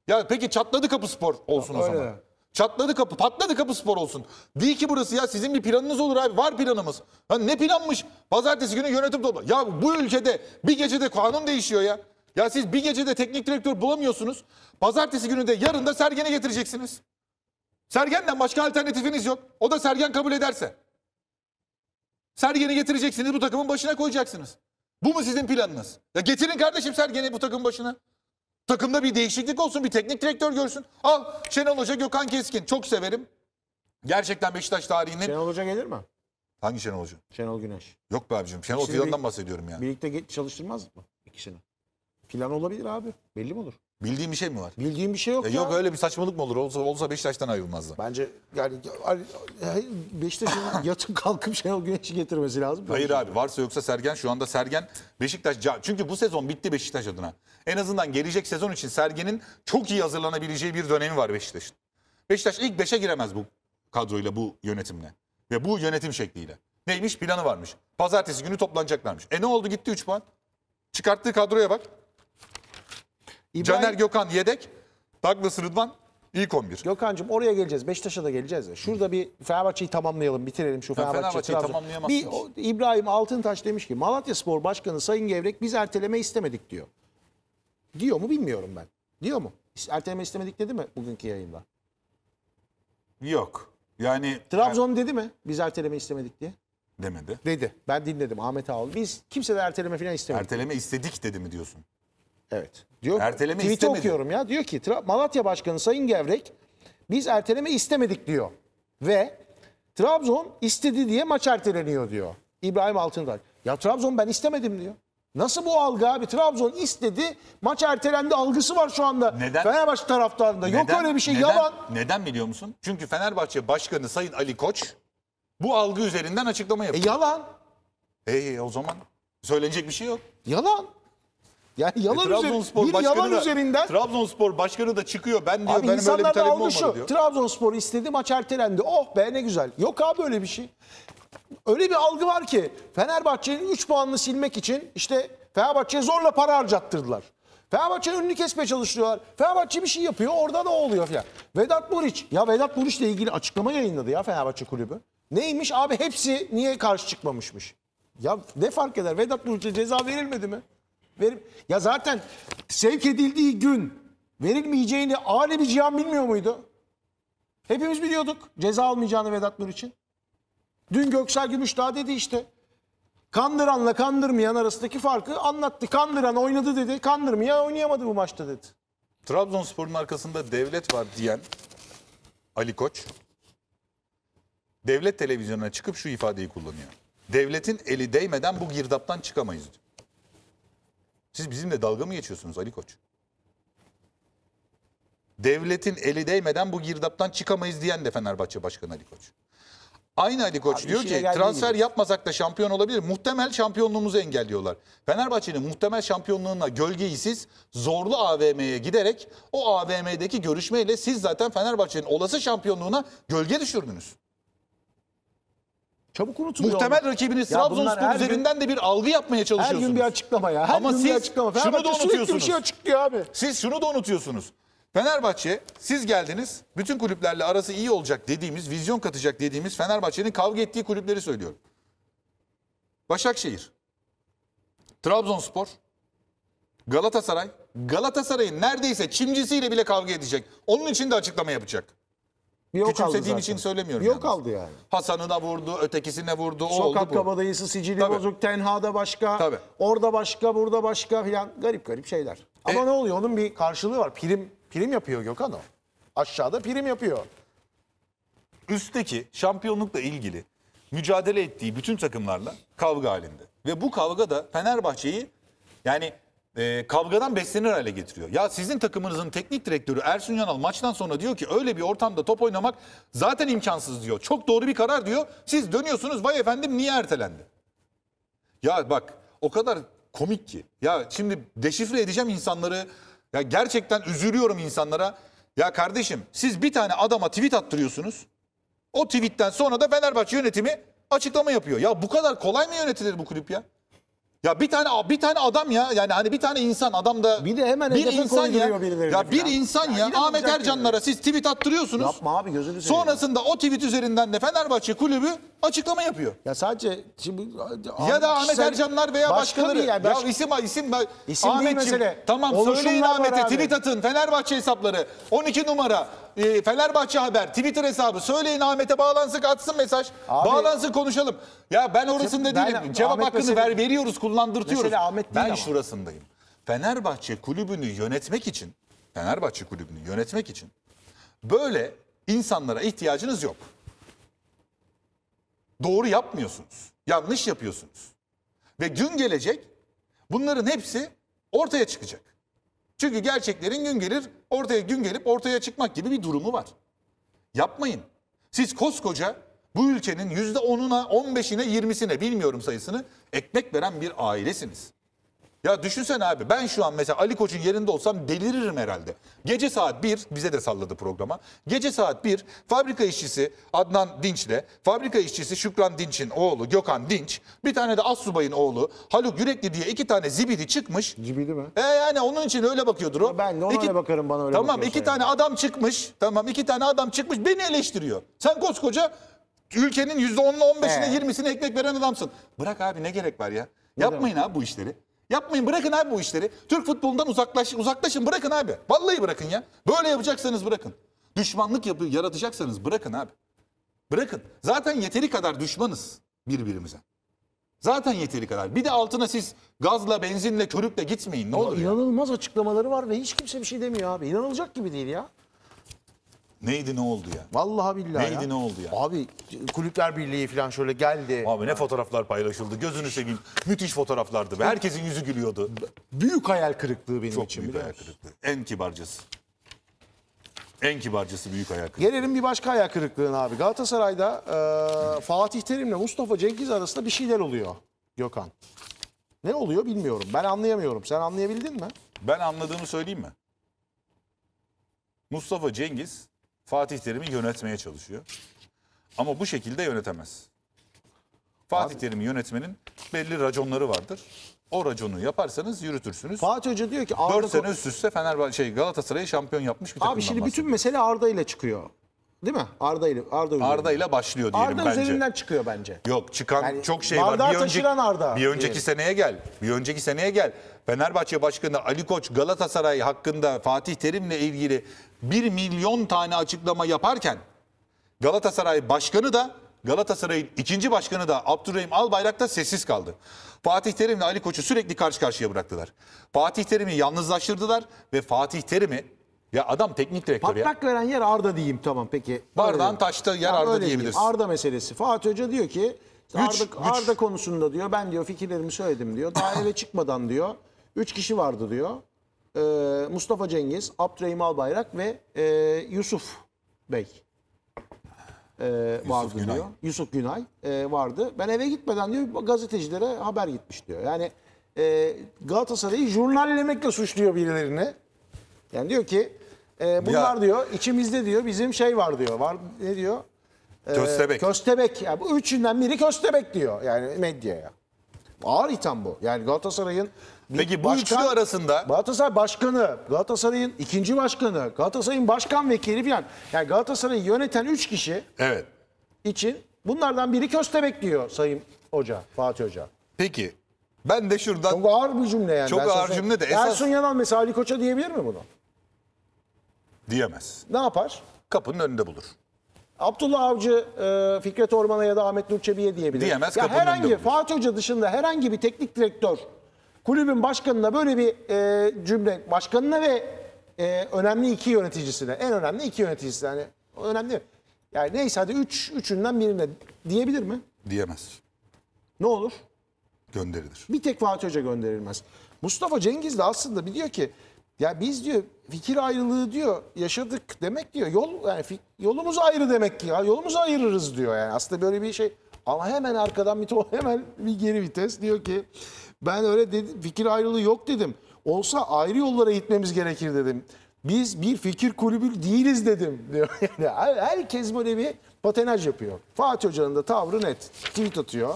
Ya peki çatladı kapı spor olsun ya, o zaman. Çatladı kapı, patladı kapı spor olsun. Değil ki burası ya sizin bir planınız olur abi. Var planımız. Ha, ne planmış? Pazartesi günü yönetim dolu. Ya bu ülkede bir gecede kanun değişiyor ya. Ya siz bir gecede teknik direktör bulamıyorsunuz. Pazartesi günü de yarın da Sergen'e getireceksiniz. Sergen'den başka alternatifiniz yok. O da Sergen kabul ederse. Sergen'i getireceksiniz bu takımın başına koyacaksınız. Bu mu sizin planınız? Ya getirin kardeşim Sergen'i bu takım başına. Takımda bir değişiklik olsun, bir teknik direktör görsün. Al Şenol Hoca, Gökhan Keskin. Çok severim. Gerçekten Beşiktaş tarihinin... Şenol Hoca gelir mi? Hangi Şenol Hoca? Şenol Güneş. Yok be abicim. Şenol Siz Fidan'dan bahsediyorum yani. Birlikte çalıştırmaz mı ikisini? Plan olabilir abi. Belli mi olur? Bildiğim bir şey mi var? Bildiğim bir şey yok ya, Yok öyle bir saçmalık mı olur? Olsa, olsa Beşiktaş'tan ayrılmazdı. Bence yani hani, Beşiktaş'ın yatın kalkıp Şenol Güneş'i getirmesi lazım. Hayır abi varsa yoksa Sergen şu anda Sergen Beşiktaş çünkü bu sezon bitti Beşiktaş adına. En azından gelecek sezon için Sergen'in çok iyi hazırlanabileceği bir dönemi var Beşiktaş'ın. Beşiktaş ilk beşe giremez bu kadroyla bu yönetimle ve bu yönetim şekliyle. Neymiş planı varmış. Pazartesi günü toplanacaklarmış. E ne oldu gitti 3 puan. Çıkarttığı kadroya bak. İbrahim... Caner Gökhan yedek, Douglas Rıdvan ilk 11. Gökhan'cığım oraya geleceğiz. Beşiktaş'a da geleceğiz. Şurada bir Fenerbahçe'yi tamamlayalım, bitirelim şu Fenerbahçe Fenerbahçe'yi tamamlayamazsın. Bir, İbrahim Altıntaş demiş ki Malatya Spor Başkanı Sayın Gevrek biz erteleme istemedik diyor. Diyor mu bilmiyorum ben. Diyor mu? Erteleme istemedik dedi mi bugünkü yayında? Yok. Yani Trabzon dedi mi? Biz erteleme istemedik diye. Demedi. Dedi. Ben dinledim Ahmet Ağol. Biz kimse de erteleme falan istemedik. Erteleme istedik dedi mi diyorsun? Evet. Diyor, Erteleme tweet'i istemedi. okuyorum ya. Diyor ki Malatya Başkanı Sayın Gevrek biz erteleme istemedik diyor. Ve Trabzon istedi diye maç erteleniyor diyor. İbrahim Altındar. Ya Trabzon ben istemedim diyor. Nasıl bu algı abi? Trabzon istedi. Maç ertelendi algısı var şu anda. Neden? Fenerbahçe taraftarında. Neden? Yok öyle bir şey. Neden? Yalan. Neden biliyor musun? Çünkü Fenerbahçe Başkanı Sayın Ali Koç bu algı üzerinden açıklama e, yapıyor. E yalan. E o zaman söylenecek bir şey yok. Yalan. Yani yalan e, Trabzonspor bir yalan üzerinden Trabzonspor başkanı da çıkıyor. Ben diyor abi benim böyle bir talebim olmadı şu, diyor. Trabzonspor istedi maç ertelendi. Oh be ne güzel. Yok abi öyle bir şey. Öyle bir algı var ki Fenerbahçe'nin 3 puanını silmek için işte Fenerbahçe'ye zorla para harcattırdılar. Fenerbahçe'nin önünü kesmeye çalışıyorlar. Fenerbahçe bir şey yapıyor orada da oluyor falan. Vedat Buric. Ya Vedat Buric ile ilgili açıklama yayınladı ya Fenerbahçe kulübü. Neymiş abi hepsi niye karşı çıkmamışmış? Ya ne fark eder? Vedat Buric'e ceza verilmedi mi? Verim, ya zaten sevk edildiği gün verilmeyeceğini alemi cihan bilmiyor muydu? Hepimiz biliyorduk ceza almayacağını Vedat Nur için. Dün Göksel Gümüş daha dedi işte. Kandıranla kandırmayan arasındaki farkı anlattı. Kandıran oynadı dedi. Kandırmayan oynayamadı bu maçta dedi. Trabzonspor'un arkasında devlet var diyen Ali Koç devlet televizyonuna çıkıp şu ifadeyi kullanıyor. Devletin eli değmeden bu girdaptan çıkamayız diyor. Siz bizimle dalga mı geçiyorsunuz Ali Koç? Devletin eli değmeden bu girdaptan çıkamayız diyen de Fenerbahçe Başkanı Ali Koç. Aynı Ali Koç Abi diyor ki transfer gibi. yapmasak da şampiyon olabilir. Muhtemel şampiyonluğumuzu engelliyorlar. Fenerbahçe'nin muhtemel şampiyonluğuna gölgeyi siz zorlu AVM'ye giderek o AVM'deki görüşmeyle siz zaten Fenerbahçe'nin olası şampiyonluğuna gölge düşürdünüz. Çabuk unutuluyor. Muhtemel onlar. rakibiniz Trabzonspor üzerinden gün, de bir algı yapmaya çalışıyorsunuz. Her gün bir açıklama ya. Her Ama gün siz bir açıklama. şunu da unutuyorsunuz. Bir şey açıklıyor abi. Siz şunu da unutuyorsunuz. Fenerbahçe siz geldiniz bütün kulüplerle arası iyi olacak dediğimiz, vizyon katacak dediğimiz Fenerbahçe'nin kavga ettiği kulüpleri söylüyorum. Başakşehir, Trabzonspor, Galatasaray. Galatasaray'ın neredeyse çimcisiyle bile kavga edecek. Onun için de açıklama yapacak. Bir o kaldı Küçümsediğim zaten. için söylemiyorum. Yok yalnız. kaldı yani. da vurdu, ötekisine vurdu, o Sokak oldu bu. kabadayısı, sicili Tabii. bozuk, tenhada başka, Tabii. orada başka, burada başka. Yani garip garip şeyler. Ama E- ne oluyor? Onun bir karşılığı var. Prim prim yapıyor Gökhan o. Aşağıda prim yapıyor. üstteki şampiyonlukla ilgili mücadele ettiği bütün takımlarla kavga halinde. Ve bu kavga da Fenerbahçe'yi yani e, kavgadan beslenir hale getiriyor. Ya sizin takımınızın teknik direktörü Ersun Yanal maçtan sonra diyor ki öyle bir ortamda top oynamak zaten imkansız diyor. Çok doğru bir karar diyor. Siz dönüyorsunuz vay efendim niye ertelendi? Ya bak o kadar komik ki. Ya şimdi deşifre edeceğim insanları. Ya gerçekten üzülüyorum insanlara. Ya kardeşim siz bir tane adama tweet attırıyorsunuz. O tweetten sonra da Fenerbahçe yönetimi açıklama yapıyor. Ya bu kadar kolay mı yönetilir bu kulüp ya? Ya bir tane bir tane adam ya yani hani bir tane insan adam da Bir de hemen bir insan ya ya bir insan ya, yine Ahmet Ercanlara siz tweet attırıyorsunuz. Yapma abi gözünü seveyim. Sonrasında o tweet üzerinden de Fenerbahçe kulübü açıklama yapıyor. Ya sadece şimdi Ya da Ahmet kişisel- Ercanlar veya başkaları. bir baş- Ya isim isim ben- İsim mesele. Tamam Oluşumlar söyleyin var Ahmet'e tweet atın Fenerbahçe hesapları 12 numara ee, Fenerbahçe Haber Twitter hesabı. Söyleyin Ahmet'e bağlansın atsın mesaj. Abi, bağlansın konuşalım. Ya ben orasında değilim. Cevap Ahmet hakkını mesela, ver, veriyoruz kullandırtıyoruz. Ahmet ben ama. şurasındayım. Fenerbahçe kulübünü yönetmek için Fenerbahçe kulübünü yönetmek için böyle insanlara ihtiyacınız yok. Doğru yapmıyorsunuz. Yanlış yapıyorsunuz. Ve gün gelecek bunların hepsi ortaya çıkacak. Çünkü gerçeklerin gün gelir ortaya gün gelip ortaya çıkmak gibi bir durumu var. Yapmayın. Siz koskoca bu ülkenin %10'una, 15'ine, 20'sine bilmiyorum sayısını ekmek veren bir ailesiniz. Ya düşünsene abi ben şu an mesela Ali Koç'un yerinde olsam deliririm herhalde. Gece saat 1 bize de salladı programa. Gece saat 1 fabrika işçisi Adnan Dinç'le fabrika işçisi Şükran Dinç'in oğlu Gökhan Dinç bir tane de Assubay'ın oğlu Haluk Yürekli diye iki tane zibidi çıkmış. Zibidi mi? E yani onun için öyle bakıyordur o. Ben de ona iki, öyle bakarım bana öyle Tamam iki yani. tane adam çıkmış. Tamam iki tane adam çıkmış beni eleştiriyor. Sen koskoca ülkenin %10'unu 15'ine ee. 20'sine ekmek veren adamsın. Bırak abi ne gerek var ya. Ne Yapmayın demek? abi bu işleri. Yapmayın bırakın abi bu işleri. Türk futbolundan uzaklaş, uzaklaşın bırakın abi. Vallahi bırakın ya. Böyle yapacaksanız bırakın. Düşmanlık yap yaratacaksanız bırakın abi. Bırakın. Zaten yeteri kadar düşmanız birbirimize. Zaten yeteri kadar. Bir de altına siz gazla, benzinle, körükle gitmeyin. Ne olur ya. İnanılmaz açıklamaları var ve hiç kimse bir şey demiyor abi. İnanılacak gibi değil ya. Neydi ne oldu ya? Vallahi billahi Neydi ya. ne oldu ya? Abi kulüpler birliği falan şöyle geldi. Abi ne fotoğraflar paylaşıldı gözünü seveyim. Müthiş fotoğraflardı ve herkesin yüzü gülüyordu. Büyük hayal kırıklığı benim Çok için. Çok büyük hayal kırıklığı. En kibarcası. En kibarcısı büyük hayal kırıklığı. Gelelim bir başka hayal kırıklığına abi. Galatasaray'da e, Fatih Terim'le Mustafa Cengiz arasında bir şeyler oluyor Gökhan. Ne oluyor bilmiyorum. Ben anlayamıyorum. Sen anlayabildin mi? Ben anladığımı söyleyeyim mi? Mustafa Cengiz Fatih Terim'i yönetmeye çalışıyor. Ama bu şekilde yönetemez. Fatih Terim'i yönetmenin belli raconları vardır. O raconu yaparsanız yürütürsünüz. Fatih Hoca diyor ki Arda 4 sene üst üste Fenerbahçe şey, Galatasaray'ı şampiyon yapmış bir Abi şimdi bahsediyor. bütün mesele Arda ile çıkıyor. Değil mi? Arda ile Arda üzerinden. Arda ile başlıyor diyelim Arda bence. Arda üzerinden çıkıyor bence. Yok çıkan yani, çok şey var. Bir önceki, Arda. Bir önceki diyelim. seneye gel. Bir önceki seneye gel. Fenerbahçe Başkanı Ali Koç Galatasaray hakkında Fatih Terim'le ilgili 1 milyon tane açıklama yaparken Galatasaray Başkanı da Galatasaray'ın ikinci başkanı da Abdurrahim Albayrak da sessiz kaldı. Fatih Terim ile Ali Koç'u sürekli karşı karşıya bıraktılar. Fatih Terim'i yalnızlaştırdılar ve Fatih Terim'i ya adam teknik direktör ya. Patlak veren yer Arda diyeyim tamam peki. Bardan taşta yer Tamam, Arda diyeyim. diyebilirsin. Arda meselesi. Fatih Hoca diyor ki Güç, Arda, güç. Arda konusunda diyor ben diyor fikirlerimi söyledim diyor. Daha eve çıkmadan diyor. Üç kişi vardı diyor. Ee, Mustafa Cengiz, Abdurrahim Albayrak ve e, Yusuf Bey. Ee, vardı Günay. diyor. Yusuf Günay e, vardı. Ben eve gitmeden diyor gazetecilere haber gitmiş diyor. Yani e, Galatasaray'ı jurnallemekle suçluyor birilerini. Yani diyor ki e, bunlar ya. diyor içimizde diyor bizim şey var diyor. Var ne diyor? E, köstebek. Köstebek. Yani bu üçünden biri köstebek diyor yani medyaya. Ağır itham bu. Yani Galatasaray'ın Peki bu başkan, üçlü arasında Galatasaray başkanı, Galatasaray'ın ikinci başkanı, Galatasaray'ın başkan vekili falan. Yani Galatasaray'ı yöneten üç kişi Evet. için bunlardan biri köstebek diyor Sayın Hoca, Fatih Hoca. Peki ben de şuradan Çok ağır bir cümle yani. Çok ben ağır cümle de esas Ersun Yanal mesela Ali Koç'a diyebilir mi bunu? Diyemez. Ne yapar? Kapının önünde bulur. Abdullah Avcı, e, Fikret Orman'a ya da Ahmet Nur Çebi'ye diyebilir. Diyemez ya kapının önünde herhangi bulur. Fatih Hoca dışında herhangi bir teknik direktör kulübün başkanına böyle bir e, cümle başkanına ve e, önemli iki yöneticisine en önemli iki yöneticisine hani önemli yani neyse hadi üç, üçünden birine diyebilir mi? Diyemez. Ne olur? Gönderilir. Bir tek Fatih Hoca gönderilmez. Mustafa Cengiz de aslında biliyor ki ya biz diyor fikir ayrılığı diyor yaşadık demek diyor. Yol yani yolumuz ayrı demek ki ya. Yolumuz ayırırız diyor yani. Aslında böyle bir şey ama hemen arkadan bir hemen bir geri vites diyor ki ben öyle dedim, fikir ayrılığı yok dedim. Olsa ayrı yollara gitmemiz gerekir dedim. Biz bir fikir kulübü değiliz dedim diyor. Yani herkes böyle bir patenaj yapıyor. Fatih Hoca'nın da tavrı net. Tweet atıyor.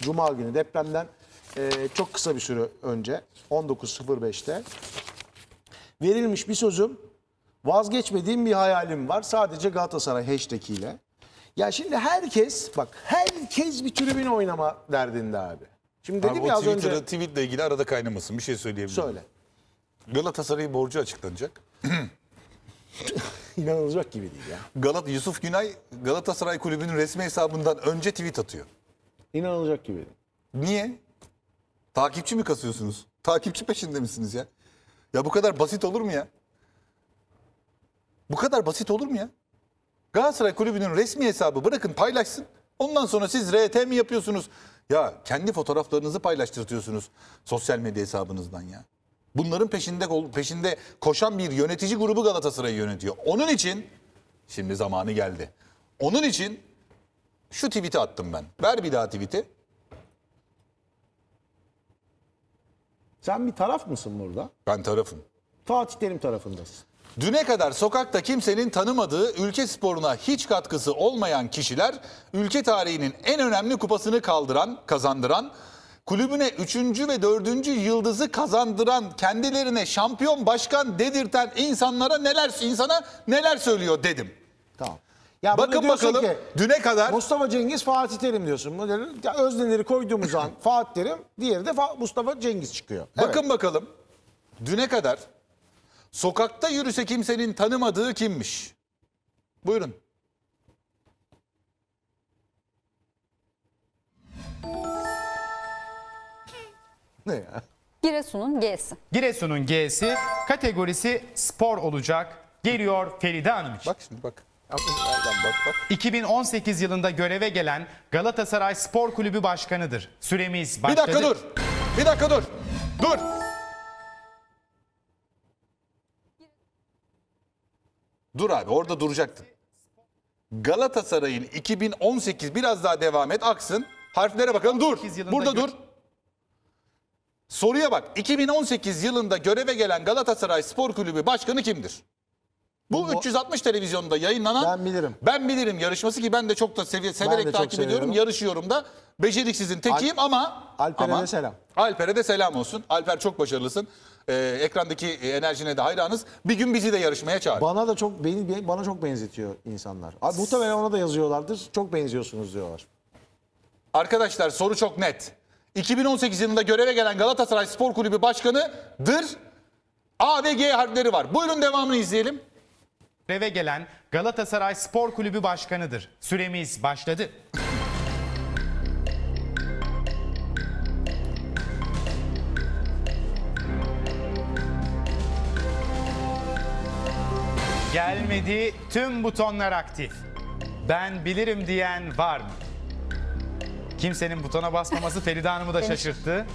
Cuma günü depremden e, çok kısa bir süre önce 19.05'te verilmiş bir sözüm, vazgeçmediğim bir hayalim var. Sadece Galatasaray hashtag ile. Ya şimdi herkes bak herkes bir tribün oynama derdinde abi. Şimdi dedim abi ya az önce. Twitter'la ilgili arada kaynamasın bir şey söyleyebilirim. Söyle. Galatasaray borcu açıklanacak. İnanılacak gibi değil ya. Galat Yusuf Günay Galatasaray Kulübü'nün resmi hesabından önce tweet atıyor. İnanılacak gibi değil. Niye? Takipçi mi kasıyorsunuz? Takipçi peşinde misiniz ya? Ya bu kadar basit olur mu ya? Bu kadar basit olur mu ya? Galatasaray Kulübü'nün resmi hesabı bırakın paylaşsın. Ondan sonra siz RT mi yapıyorsunuz? Ya kendi fotoğraflarınızı paylaştırtıyorsunuz sosyal medya hesabınızdan ya. Bunların peşinde peşinde koşan bir yönetici grubu Galatasaray'ı yönetiyor. Onun için şimdi zamanı geldi. Onun için şu tweet'i attım ben. Ver bir daha tweet'i. Sen bir taraf mısın burada? Ben tarafım. Fatih Terim tarafındasın. Düne kadar sokakta kimsenin tanımadığı ülke sporuna hiç katkısı olmayan kişiler ülke tarihinin en önemli kupasını kaldıran, kazandıran, kulübüne 3. ve 4. yıldızı kazandıran, kendilerine şampiyon başkan dedirten insanlara neler insana neler söylüyor dedim. Tamam. Ya Bakın bakalım ki, düne kadar... Mustafa Cengiz, Fatih Terim diyorsun. Ya özneleri koyduğumuz an Fatih Terim, diğeri de Mustafa Cengiz çıkıyor. Evet. Bakın bakalım düne kadar sokakta yürüse kimsenin tanımadığı kimmiş? Buyurun. Ne ya? Giresun'un G'si. Giresun'un G'si kategorisi spor olacak. Geliyor Feride Hanım için. Bak şimdi bak. 2018 yılında göreve gelen Galatasaray Spor Kulübü Başkanı'dır. Süremiz başladı. Bir dakika dur. Bir dakika dur. Dur. Dur abi orada duracaktın. Galatasaray'ın 2018 biraz daha devam et aksın. Harflere bakalım dur. Burada dur. Soruya bak. 2018 yılında göreve gelen Galatasaray Spor Kulübü Başkanı kimdir? Bu, 360 televizyonda yayınlanan Ben bilirim. Ben bilirim yarışması ki ben de çok da sevi- severek çok takip seviyorum. ediyorum. Yarışıyorum da. Beceriksizin tekiyim ama Alper'e de selam. Alper'e de selam olsun. Alper çok başarılısın. Ee, ekrandaki e, enerjine de hayranız. Bir gün bizi de yarışmaya çağır. Bana da çok beni bana çok benzetiyor insanlar. Abi, muhtemelen ona da yazıyorlardır. Çok benziyorsunuz diyorlar. Arkadaşlar soru çok net. 2018 yılında göreve gelen Galatasaray Spor Kulübü Başkanı'dır. A ve G harfleri var. Buyurun devamını izleyelim göreve gelen Galatasaray Spor Kulübü Başkanı'dır. Süremiz başladı. Gelmedi tüm butonlar aktif. Ben bilirim diyen var mı? Kimsenin butona basmaması Feride Hanım'ı da şaşırttı.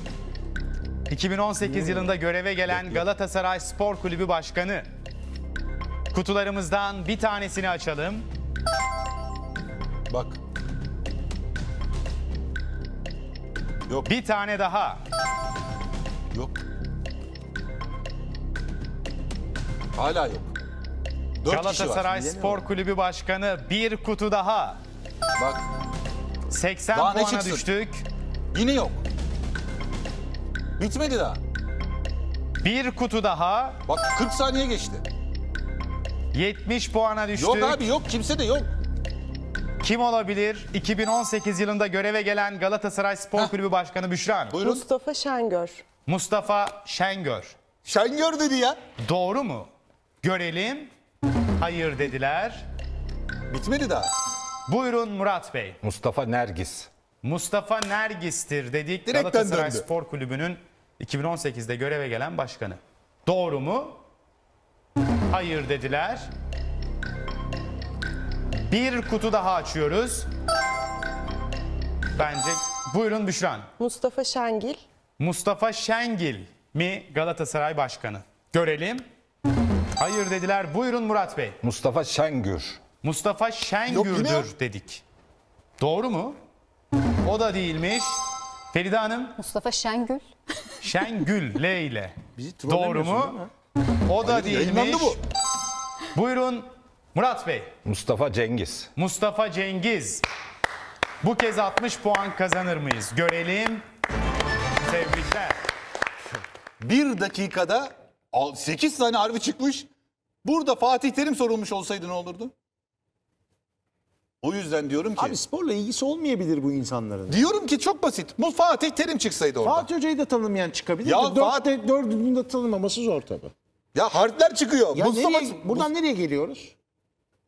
2018 yılında göreve gelen Galatasaray Spor Kulübü Başkanı Kutularımızdan bir tanesini açalım. Bak. Yok. Bir tane daha. Yok. Hala yok. Dört Galatasaray kişi var. Spor Kulübü Başkanı bir kutu daha. Bak. 80 daha puana düştük. Yine yok. Bitmedi daha. Bir kutu daha. Bak 40 saniye geçti. 70 puana düştük. Yok abi yok kimse de yok. Kim olabilir? 2018 yılında göreve gelen Galatasaray Spor Heh. Kulübü Başkanı Büşra Hanım. Buyurun. Mustafa Şengör. Mustafa Şengör. Şengör dedi ya. Doğru mu? Görelim. Hayır dediler. Bitmedi daha. Buyurun Murat Bey. Mustafa Nergis. Mustafa Nergis'tir dedik Direkten Galatasaray döndü. Spor Kulübü'nün 2018'de göreve gelen başkanı. Doğru mu? Hayır dediler. Bir kutu daha açıyoruz. Bence buyurun Büşran. Mustafa Şengil. Mustafa Şengil mi Galatasaray Başkanı? Görelim. Hayır dediler. Buyurun Murat Bey. Mustafa Şengür. Mustafa Şengür'dür Yok, dedik. Doğru mu? O da değilmiş. Feride Hanım. Mustafa Şengül. Şengül L ile. Bizi Doğru mu? O da değilmiş. bu. Buyurun Murat Bey. Mustafa Cengiz. Mustafa Cengiz. Bu kez 60 puan kazanır mıyız? Görelim. Tebrikler. Bir dakikada 8 tane harfi çıkmış. Burada Fatih Terim sorulmuş olsaydı ne olurdu? O yüzden diyorum ki... Abi sporla ilgisi olmayabilir bu insanların. Diyorum ki çok basit. Bu Fatih Terim çıksaydı orada. Fatih Hoca'yı da tanımayan çıkabilir. Ya Fatih... Dördünün de tanımaması zor tabii. Ya harfler çıkıyor. Ya Mustafa, nereye, buradan nereye geliyoruz?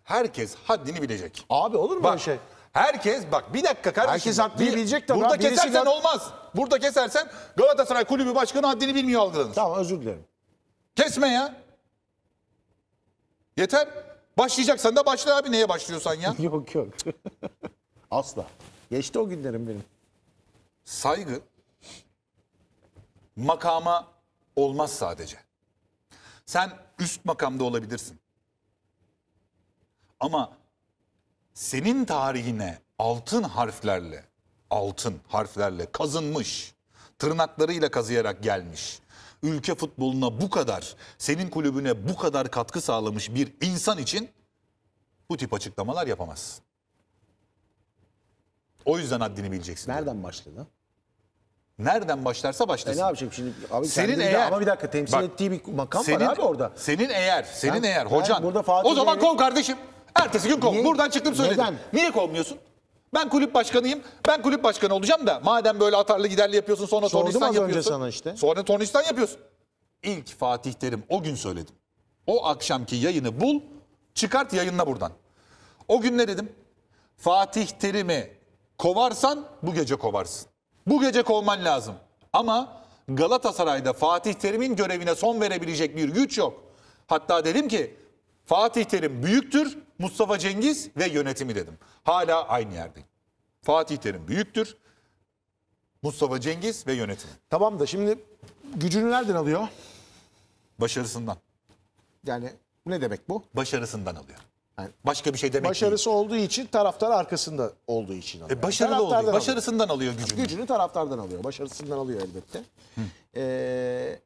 Herkes haddini bilecek. Abi olur mu bak, şey? Herkes bak bir dakika kardeşim. Herkes haddini bilecek de. Burada kesersen birisi... olmaz. Burada kesersen Galatasaray Kulübü Başkanı haddini bilmiyor algılanır. Tamam özür dilerim. Kesme ya. Yeter. Başlayacaksan da başla abi neye başlıyorsan ya. yok yok. Asla. Geçti o günlerim benim. Saygı makama olmaz sadece. Sen üst makamda olabilirsin. Ama senin tarihine altın harflerle, altın harflerle kazınmış, tırnaklarıyla kazıyarak gelmiş, ülke futboluna bu kadar, senin kulübüne bu kadar katkı sağlamış bir insan için bu tip açıklamalar yapamazsın. O yüzden haddini bileceksin. Nereden başladı? Nereden başlarsa başlasın. E ne yapacak şimdi? Abi senin eğer, ama bir dakika temsil bak, ettiği bir makam senin, var abi orada. Senin eğer, senin yani, eğer hocan. Burada Fatih o zaman Bey'in... kov kardeşim. Ertesi gün kov. Niye? Buradan çıktım söyledim. Neden? Niye kovmuyorsun? Ben kulüp başkanıyım. Ben kulüp başkanı olacağım da madem böyle atarlı giderli yapıyorsun sonra Sordum Tornistan yapıyorsun. Önce sana işte. Sonra Tornistan yapıyorsun. İlk Fatih Terim o gün söyledim. O akşamki yayını bul, çıkart yayınla buradan. O gün ne dedim? Fatih Terim'i kovarsan bu gece kovarsın. Bu gece kovman lazım. Ama Galatasaray'da Fatih Terim'in görevine son verebilecek bir güç yok. Hatta dedim ki Fatih Terim büyüktür, Mustafa Cengiz ve yönetimi dedim. Hala aynı yerdeyim. Fatih Terim büyüktür, Mustafa Cengiz ve yönetimi. Tamam da şimdi gücünü nereden alıyor? Başarısından. Yani ne demek bu? Başarısından alıyor. Yani başka bir şey demek Başarısı değil. olduğu için taraftar arkasında olduğu için alıyor. E başarılı yani oluyor. Başarısından alıyor, alıyor gücünü. Gücünü taraftardan alıyor. Başarısından alıyor elbette. Hı. Ee,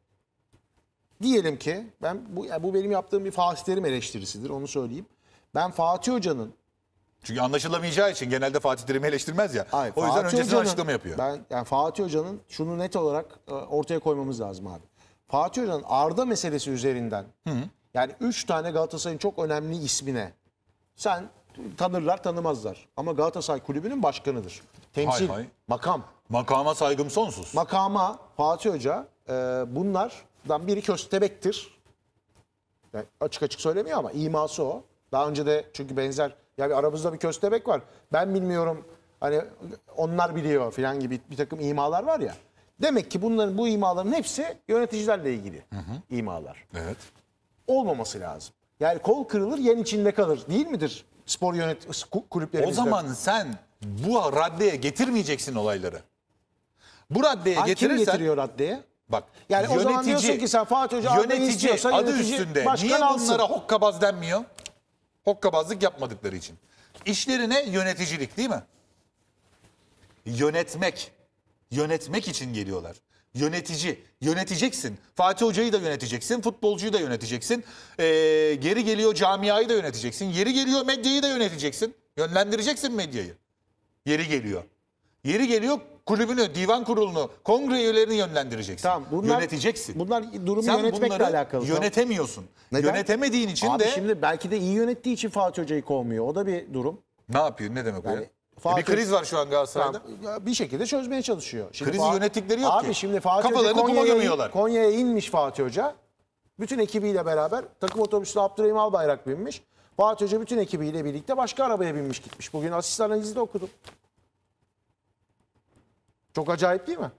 diyelim ki ben bu yani bu benim yaptığım bir Fatih Terim eleştirisidir onu söyleyeyim. Ben Fatih Hoca'nın çünkü anlaşılamayacağı için genelde Fatih Terim'i eleştirmez ya. Hayır, o yüzden Fatih öncesinde Hoca'nın, açıklama yapıyor. Ben yani Fatih Hoca'nın şunu net olarak e, ortaya koymamız lazım abi. Fatih Hoca'nın Arda meselesi üzerinden Hı. yani 3 tane Galatasaray'ın çok önemli ismine sen tanırlar tanımazlar. Ama Galatasaray Kulübü'nün başkanıdır. Temsil, hay hay. makam. Makama saygım sonsuz. Makama Fatih Hoca e, bunlardan biri köstebektir. Yani açık açık söylemiyor ama iması o. Daha önce de çünkü benzer yani aramızda bir köstebek var. Ben bilmiyorum hani onlar biliyor falan gibi bir takım imalar var ya. Demek ki bunların bu imaların hepsi yöneticilerle ilgili hı hı. imalar. Evet. Olmaması lazım. Yani kol kırılır yen içinde kalır değil midir spor yönet kulüplerimizde? O zaman sen bu raddeye getirmeyeceksin olayları. Bu raddeye ha, getirirsen... Kim getiriyor raddeye? Bak yani yönetici, o zaman diyorsun ki sen Fatih Hoca yönetici, istiyorsa adı üstünde. Niye alsın? bunlara hokkabaz denmiyor? Hokkabazlık yapmadıkları için. İşleri ne? yöneticilik değil mi? Yönetmek. Yönetmek için geliyorlar. Yönetici. Yöneteceksin. Fatih Hoca'yı da yöneteceksin. Futbolcuyu da yöneteceksin. Ee, geri geliyor camiayı da yöneteceksin. Yeri geliyor medyayı da yöneteceksin. Yönlendireceksin medyayı. Yeri geliyor. Yeri geliyor kulübünü, divan kurulunu, kongre üyelerini yönlendireceksin. Tamam, bunlar, yöneteceksin. Bunlar durumu Sen yönetmekle alakalı. yönetemiyorsun. Neden? Yönetemediğin için Abi de... şimdi belki de iyi yönettiği için Fatih Hoca'yı kovmuyor. O da bir durum. Ne yapıyor? Ne demek yani, o ya? E, Fatih, bir kriz var şu an Galatasaray'da. Tamam, bir şekilde çözmeye çalışıyor. Şimdi Krizi Fatih, yönettikleri yok abi ki. Abi şimdi Fatih Kafalarını Hoca Konya'ya Konya inmiş Fatih Hoca. Bütün ekibiyle beraber takım otobüsüne Abdurrahim Albayrak binmiş. Fatih Hoca bütün ekibiyle birlikte başka arabaya binmiş gitmiş. Bugün asist analizi de okudum. Çok acayip değil mi?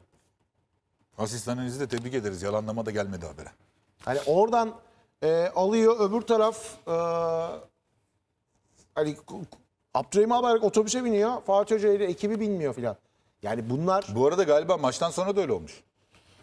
Asist analizi de tebrik ederiz. Yalanlama da gelmedi habere. Hani oradan e, alıyor öbür taraf e, hani Abdurrahim Albayrak otobüse biniyor. Fatih Hoca ile ekibi binmiyor filan. Yani bunlar... Bu arada galiba maçtan sonra da öyle olmuş.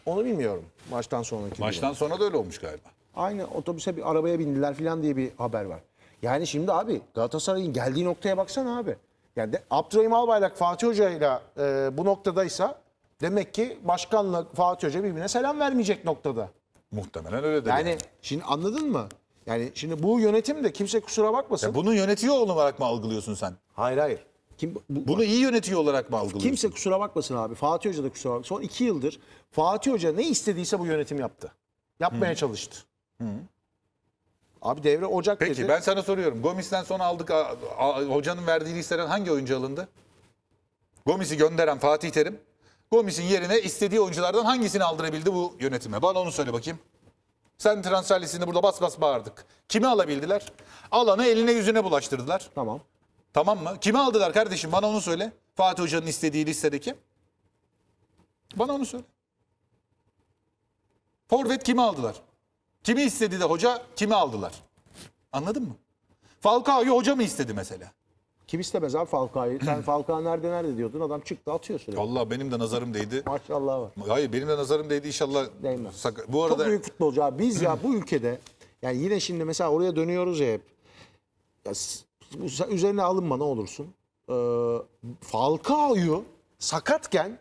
Onu bilmiyorum. Maçtan sonraki. Maçtan sonra da öyle olmuş galiba. Aynı otobüse bir arabaya bindiler filan diye bir haber var. Yani şimdi abi Galatasaray'ın geldiği noktaya baksana abi. Yani de, Abdurrahim Albayrak Fatih Hoca ile e, bu noktadaysa demek ki başkanla Fatih Hoca birbirine selam vermeyecek noktada. Muhtemelen öyle yani, yani şimdi anladın mı? Yani şimdi bu yönetim de kimse kusura bakmasın. Ya e bunu yönetiyor olarak mı algılıyorsun sen? Hayır hayır. Kim, bu, bunu iyi yönetiyor olarak mı algılıyorsun? Kimse kusura bakmasın abi. Fatih Hoca da kusura bakmasın. Son iki yıldır Fatih Hoca ne istediyse bu yönetim yaptı. Yapmaya Hı. çalıştı. Hı. Abi devre Ocak Peki, dedi. Peki ben sana soruyorum. Gomis'ten son aldık a, a, hocanın verdiği listeden hangi oyuncu alındı? Gomis'i gönderen Fatih Terim. Gomis'in yerine istediği oyunculardan hangisini aldırabildi bu yönetime? Bana onu söyle bakayım. Sen transfer listesinde burada bas bas bağırdık. Kimi alabildiler? Alanı eline yüzüne bulaştırdılar. Tamam. Tamam mı? Kimi aldılar kardeşim? Bana onu söyle. Fatih Hoca'nın istediği listedeki. Bana onu söyle. Forvet kimi aldılar? Kimi istedi de hoca kimi aldılar? Anladın mı? Falcao'yu hoca mı istedi mesela? Kim istemez abi Falcao'yu. Sen Falcao nerede nerede diyordun adam çıktı atıyor sürekli. Valla benim de nazarım değdi. Maşallah var. Hayır benim de nazarım değdi inşallah. Değmez. Sak- bu arada... Çok büyük futbolcu abi. Biz ya bu ülkede yani yine şimdi mesela oraya dönüyoruz ya hep. Ya, üzerine alınma ne olursun. Ee, Falcao'yu sakatken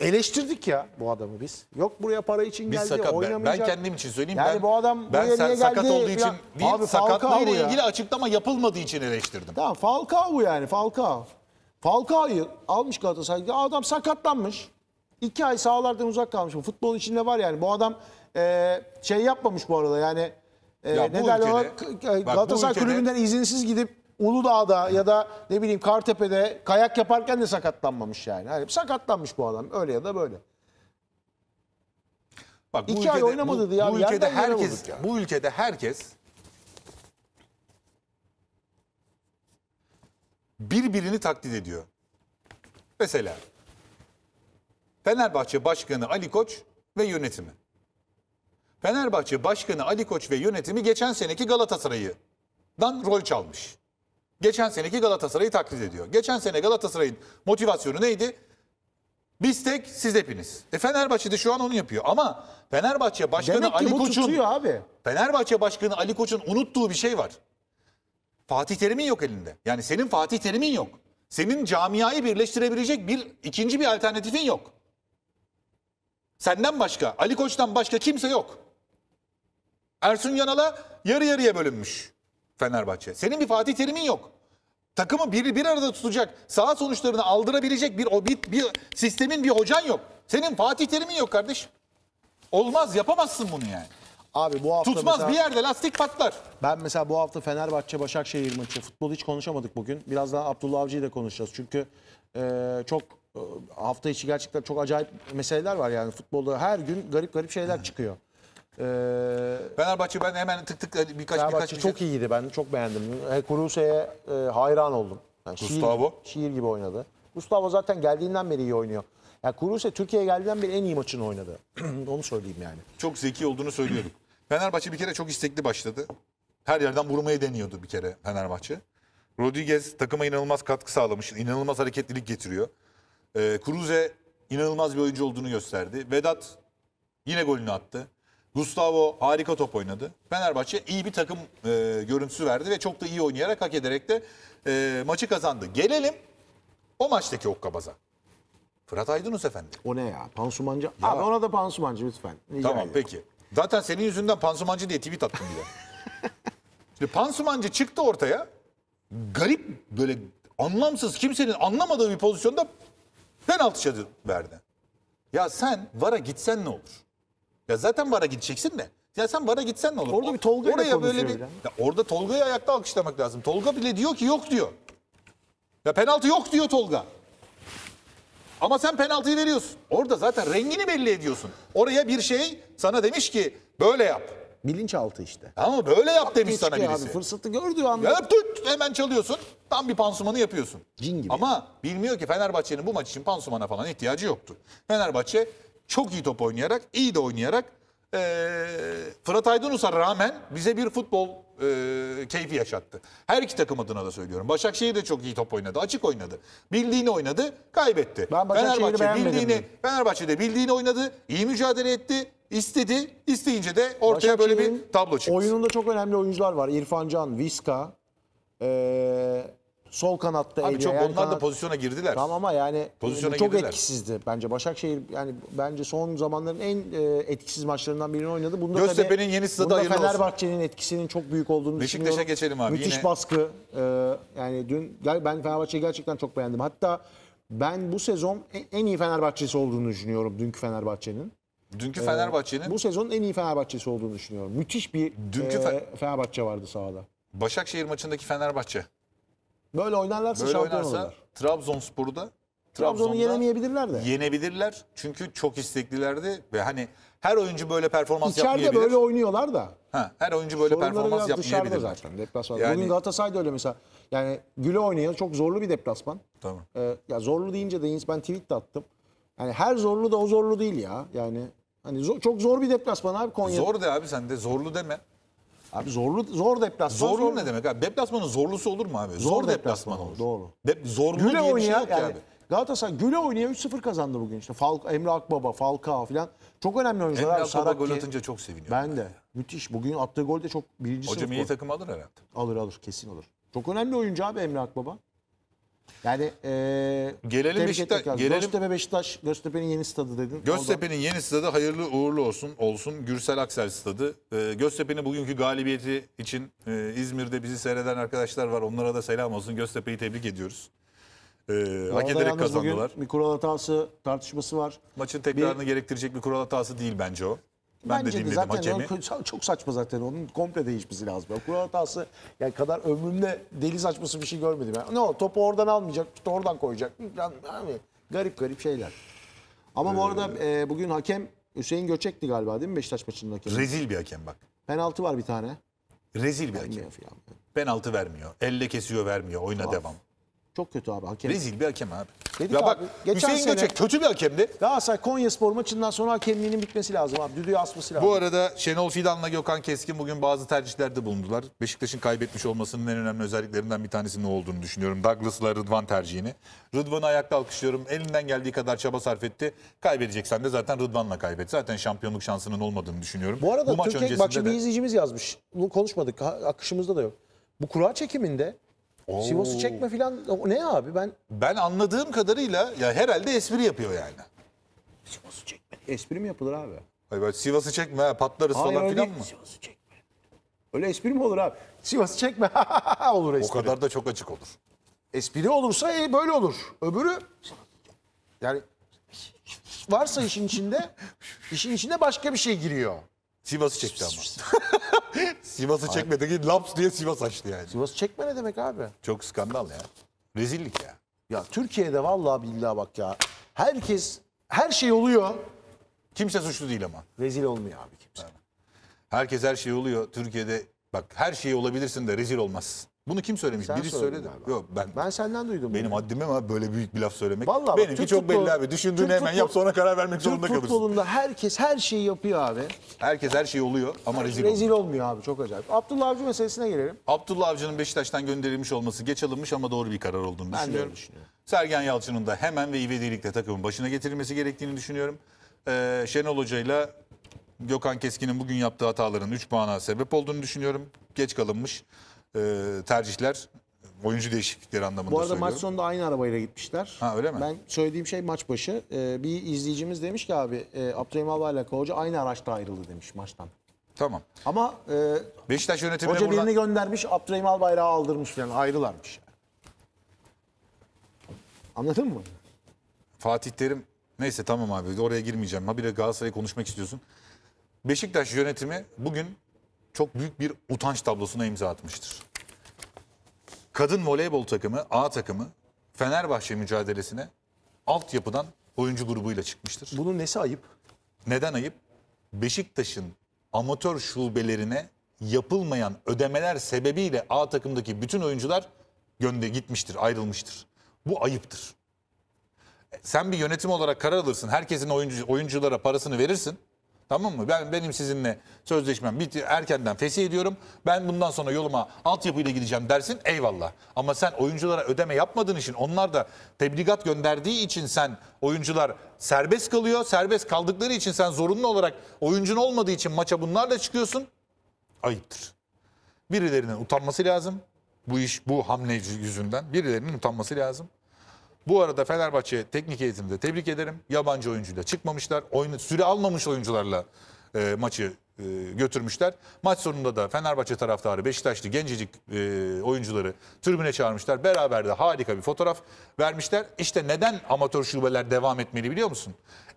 Eleştirdik ya bu adamı biz. Yok buraya para için geldi, sakat, ben, oynamayacak. ben kendim için söyleyeyim. Yani ben, bu adam ben buraya sen niye sakat olduğu için falan. değil, Abi sakatlığı Falcao ile ya. ilgili açıklama yapılmadığı için eleştirdim. Tamam Falcao yani Falcao. Falcao'yu almış Galatasaray'da. Adam sakatlanmış. İki ay sahalardan uzak kalmış. Bu Futbol içinde var yani. Bu adam e, şey yapmamış bu arada yani. E, Ya ne derler ülkede- ona? Galatasaray ülkede- kulübünden izinsiz gidip Uludağ'da ya da ne bileyim Kartepe'de kayak yaparken de sakatlanmamış yani. yani sakatlanmış bu adam öyle ya da böyle. Bak bu İki ülkede, ay oynamadı bu, ya. Bu ülkede herkes ya. bu ülkede herkes birbirini takdir ediyor. Mesela Fenerbahçe Başkanı Ali Koç ve yönetimi. Fenerbahçe Başkanı Ali Koç ve yönetimi geçen seneki Galatasaray'dan rol çalmış geçen seneki Galatasaray'ı taklit ediyor. Geçen sene Galatasaray'ın motivasyonu neydi? Biz tek, siz hepiniz. E Fenerbahçe de şu an onu yapıyor ama Fenerbahçe Başkanı Demek ki Ali Koç'un abi. Fenerbahçe Başkanı Ali Koç'un unuttuğu bir şey var. Fatih Terim'in yok elinde. Yani senin Fatih Terim'in yok. Senin camiayı birleştirebilecek bir ikinci bir alternatifin yok. Senden başka, Ali Koç'tan başka kimse yok. Ersun Yanal'a yarı yarıya bölünmüş. Fenerbahçe. Senin bir Fatih Terim'in yok. Takımı bir, bir arada tutacak, sağ sonuçlarını aldırabilecek bir, o bir, bir sistemin bir hocan yok. Senin Fatih Terim'in yok kardeş. Olmaz, yapamazsın bunu yani. Abi bu hafta Tutmaz mesela, bir yerde lastik patlar. Ben mesela bu hafta Fenerbahçe Başakşehir maçı futbolu hiç konuşamadık bugün. Biraz daha Abdullah Avcı'yı da konuşacağız. Çünkü e, çok e, hafta içi gerçekten çok acayip meseleler var yani futbolda her gün garip garip şeyler çıkıyor. Ee, Fenerbahçe ben hemen tık tık birkaç birkaç Fenerbahçe birkaç çok şey- iyiydi ben çok beğendim. Kuruse'ye e, hayran oldum. Yani Gustavo. Şiir, şiir gibi oynadı. Gustavo zaten geldiğinden beri iyi oynuyor. Yani Kuruse Türkiye'ye geldiğinden beri en iyi maçını oynadı. Onu söyleyeyim yani. Çok zeki olduğunu söylüyorduk. Fenerbahçe bir kere çok istekli başladı. Her yerden vurmayı deniyordu bir kere Fenerbahçe. Rodriguez takıma inanılmaz katkı sağlamış. İnanılmaz hareketlilik getiriyor. E, ee, Kuruze inanılmaz bir oyuncu olduğunu gösterdi. Vedat yine golünü attı. Gustavo harika top oynadı. Fenerbahçe iyi bir takım e, görüntüsü verdi ve çok da iyi oynayarak hak ederek de e, maçı kazandı. Gelelim o maçtaki Okkabaz'a. Fırat Aydınus efendi. O ne ya? Pansumancı. Ya. Abi ona da pansumancı lütfen. Rica tamam ederim. peki. Zaten senin yüzünden pansumancı diye tweet attım bile. Şimdi pansumancı çıktı ortaya. Garip böyle anlamsız kimsenin anlamadığı bir pozisyonda penaltı şadı verdi. Ya sen VAR'a gitsen ne olur? Ya zaten bara gideceksin de. Ya sen bara gitsen ne olur? Orada bir Tolga'yla Oraya böyle bir, ya orada Tolga'yı ayakta alkışlamak lazım. Tolga bile diyor ki yok diyor. Ya penaltı yok diyor Tolga. Ama sen penaltıyı veriyorsun. Orada zaten rengini belli ediyorsun. Oraya bir şey sana demiş ki böyle yap. Bilinçaltı işte. Ama böyle yap demiş sana birisi. Abi, fırsatı gördüğü anda. Yap tut hemen çalıyorsun. Tam bir pansumanı yapıyorsun. Cin gibi. Ama bilmiyor ki Fenerbahçe'nin bu maç için pansumana falan ihtiyacı yoktu. Fenerbahçe çok iyi top oynayarak, iyi de oynayarak e, Fırat Aydınus'a rağmen bize bir futbol e, keyfi yaşattı. Her iki takım adına da söylüyorum. Başakşehir de çok iyi top oynadı. Açık oynadı. Bildiğini oynadı, kaybetti. Ben Fenerbahçe bildiğini, Fenerbahçe'de bildiğini oynadı, iyi mücadele etti, istedi. isteyince de ortaya böyle bir tablo çıktı. Oyununda çok önemli oyuncular var. İrfan Can, Viska, ee, sol kanatta Abi çok onlar kanat... da pozisyona girdiler. Tamam ama yani pozisyona çok girdiler. etkisizdi bence Başakşehir yani bence son zamanların en e, etkisiz maçlarından birini oynadı. Bunda Göztepe'nin yeni stadı hayırlı Fenerbahçe'nin etkisinin çok büyük olduğunu Beşiktaş'a düşünüyorum. Beşiktaş'a geçelim abi. Müthiş yine. baskı. Ee, yani dün ben Fenerbahçe'yi gerçekten çok beğendim. Hatta ben bu sezon en iyi Fenerbahçesi olduğunu düşünüyorum dünkü Fenerbahçe'nin. Dünkü e, Fenerbahçe'nin? Ee, bu sezonun en iyi Fenerbahçesi olduğunu düşünüyorum. Müthiş bir dünkü e, Fenerbahçe vardı sahada. Başakşehir maçındaki Fenerbahçe. Böyle oynarlarsa Böyle şampiyon oynarsa olurlar. Trabzonspor'u da Trabzon'u yenemeyebilirler de. Yenebilirler. Çünkü çok isteklilerdi ve hani her oyuncu böyle performans İçeride yapmayabilir. İçeride böyle oynuyorlar da. Ha, her oyuncu böyle performans yapmayabilir. dışarıda zaten deplasman. Yani, Bugün Galatasaray'da öyle mesela. Yani Güle oynayan çok zorlu bir deplasman. Tamam. Ee, ya zorlu deyince de ben tweet de attım. Yani her zorlu da o zorlu değil ya. Yani hani zor, çok zor bir deplasman abi Konya. Zor de abi sen de zorlu deme. Abi zorlu zor deplasman. Zorlu, zorlu ne demek abi? Deplasmanın zorlusu olur mu abi? Zor, zor deplasman, deplasman olur. Doğru. De, zorlu güle diye bir şey yok yani, abi. Galatasaray güle oynaya 3-0 kazandı bugün işte. Falk, Emre Akbaba, Falcao falan. Çok önemli oyuncular. Emre Akbaba gol atınca çok seviniyorum. Ben, ben de. Ya. Müthiş. Bugün attığı gol de çok birinci Hocam sınıf. Hocam iyi takım alır herhalde. Alır alır kesin olur Çok önemli oyuncu abi Emre Akbaba. Yani e, gelelim Beşiktaş, gelelim Göztepe Beşiktaş, Göztepe'nin yeni stadı dedin. Göztepe'nin yeni stadı hayırlı uğurlu olsun. Olsun Gürsel Aksel stadı. E, Göztepe'nin bugünkü galibiyeti için e, İzmir'de bizi seyreden arkadaşlar var. Onlara da selam olsun. Göztepe'yi tebrik ediyoruz. E, hak arada ederek yalnız bugün kazandılar. Bir kural hatası tartışması var. Maçın tekrarını Bir- gerektirecek bir kural hatası değil bence o. Ben Bence de dinledim zaten hakemi. O, çok saçma zaten onun komple değişmesi lazım. O kural hatası yani kadar ömrümde deli saçması bir şey görmedim. Yani, ne o topu oradan almayacak, işte oradan koyacak. Yani, garip garip şeyler. Ama ee, bu arada ee, e, bugün hakem Hüseyin Göçek'ti galiba değil mi Beşiktaş maçının hakemi? Rezil bir hakem bak. Penaltı var bir tane. Rezil bir vermiyor hakem. Falan. Penaltı vermiyor. Elle kesiyor vermiyor. Oyuna Tuhaf. devam. Çok kötü abi hakem. Rezil bir hakem abi. Dedik ya bak abi, geçen Hüseyin sene, Göçek kötü bir hakemdi. Galatasaray Konya Spor maçından sonra hakemliğinin bitmesi lazım abi. Düdüğü asması lazım. Bu arada Şenol Fidan'la Gökhan Keskin bugün bazı tercihlerde bulundular. Beşiktaş'ın kaybetmiş olmasının en önemli özelliklerinden bir tanesi ne olduğunu düşünüyorum. Douglas'la Rıdvan tercihini. Rıdvan'ı ayakta alkışlıyorum. Elinden geldiği kadar çaba sarf etti. Kaybedeceksen de zaten Rıdvan'la kaybet. Zaten şampiyonluk şansının olmadığını düşünüyorum. Bu arada Bu maç Türkiye, öncesinde bak şimdi de... bir izleyicimiz yazmış. Bunu konuşmadık. Akışımızda da yok. Bu kura çekiminde Oo. Simos'u çekme falan ne abi ben... Ben anladığım kadarıyla ya herhalde espri yapıyor yani. Sivas'ı çekme. Espri mi yapılır abi? Hayır böyle Sivas'ı çekme ha, patlarız Hayır falan filan mı? Sivas'ı çekme. Öyle espri mi olur abi? Sivas'ı çekme. olur O kadar da çok açık olur. Espri olursa e, böyle olur. Öbürü yani varsa işin içinde işin içinde başka bir şey giriyor. Sivas'ı çekti ama. Sivas'ı çekmedi ki laps diye Sivas açtı yani. Sivas çekme ne demek abi? Çok skandal ya. Rezillik ya. Ya Türkiye'de vallahi billahi bak ya. Herkes her şey oluyor. Kimse suçlu değil ama. Rezil olmuyor abi kimse. Herkes her şey oluyor. Türkiye'de bak her şey olabilirsin de rezil olmazsın. Bunu kim söylemiş? Sen Biri söyledin söyledi. Galiba. Yok ben. Ben senden duydum. Benim bunu. haddime ama böyle büyük bir laf söylemek. Vallahi Benimki Türk çok futbol, belli abi. Düşündüğünü Türk hemen futbol, yap sonra karar vermek Türk zorunda kalırsın. Türk futbolunda herkes her şeyi yapıyor abi. Herkes her şeyi oluyor ama rezil, rezil olmuyor. olmuyor abi çok acayip. Abdullah Avcı meselesine gelelim. Abdullah Avcı'nın Beşiktaş'tan gönderilmiş olması geç alınmış ama doğru bir karar olduğunu ben düşünüyorum. düşünüyorum. Sergen Yalçın'ın da hemen ve ivedilikle takımın başına getirilmesi gerektiğini düşünüyorum. Ee, Şenol Hoca'yla Gökhan Keskin'in bugün yaptığı hataların 3 puana sebep olduğunu düşünüyorum. Geç kalınmış e, tercihler oyuncu değişiklikleri anlamında Bu arada söylüyorum. maç sonunda aynı arabayla gitmişler. Ha öyle mi? Ben söylediğim şey maç başı. E, bir izleyicimiz demiş ki abi e, Abdurrahim Alba ile Hoca aynı araçta ayrıldı demiş maçtan. Tamam. Ama e, Beşiktaş yönetimine hoca buradan... birini göndermiş Abdurrahim Albayrak'ı aldırmış falan ayrılarmış. Anladın mı? Fatih Terim neyse tamam abi oraya girmeyeceğim. Ha bir de Galatasaray'ı konuşmak istiyorsun. Beşiktaş yönetimi bugün çok büyük bir utanç tablosuna imza atmıştır. Kadın voleybol takımı, A takımı Fenerbahçe mücadelesine altyapıdan oyuncu grubuyla çıkmıştır. Bunun nesi ayıp? Neden ayıp? Beşiktaş'ın amatör şubelerine yapılmayan ödemeler sebebiyle A takımdaki bütün oyuncular gönde gitmiştir, ayrılmıştır. Bu ayıptır. E, sen bir yönetim olarak karar alırsın. Herkesin oyuncu, oyunculara parasını verirsin. Tamam mı? Ben benim sizinle sözleşmem bitti. Erkenden fesih ediyorum. Ben bundan sonra yoluma altyapıyla gideceğim dersin. Eyvallah. Ama sen oyunculara ödeme yapmadığın için onlar da tebligat gönderdiği için sen oyuncular serbest kalıyor. Serbest kaldıkları için sen zorunlu olarak oyuncun olmadığı için maça bunlarla çıkıyorsun. Ayıptır. Birilerinin utanması lazım. Bu iş bu hamle yüzünden birilerinin utanması lazım. Bu arada Fenerbahçe teknik eğitimde tebrik ederim. Yabancı oyuncuyla çıkmamışlar. Oyunu süre almamış oyuncularla e, maçı e, götürmüşler. Maç sonunda da Fenerbahçe taraftarı Beşiktaşlı gencecik e, oyuncuları tribüne çağırmışlar. Beraber de harika bir fotoğraf vermişler. İşte neden amatör şubeler devam etmeli biliyor musun?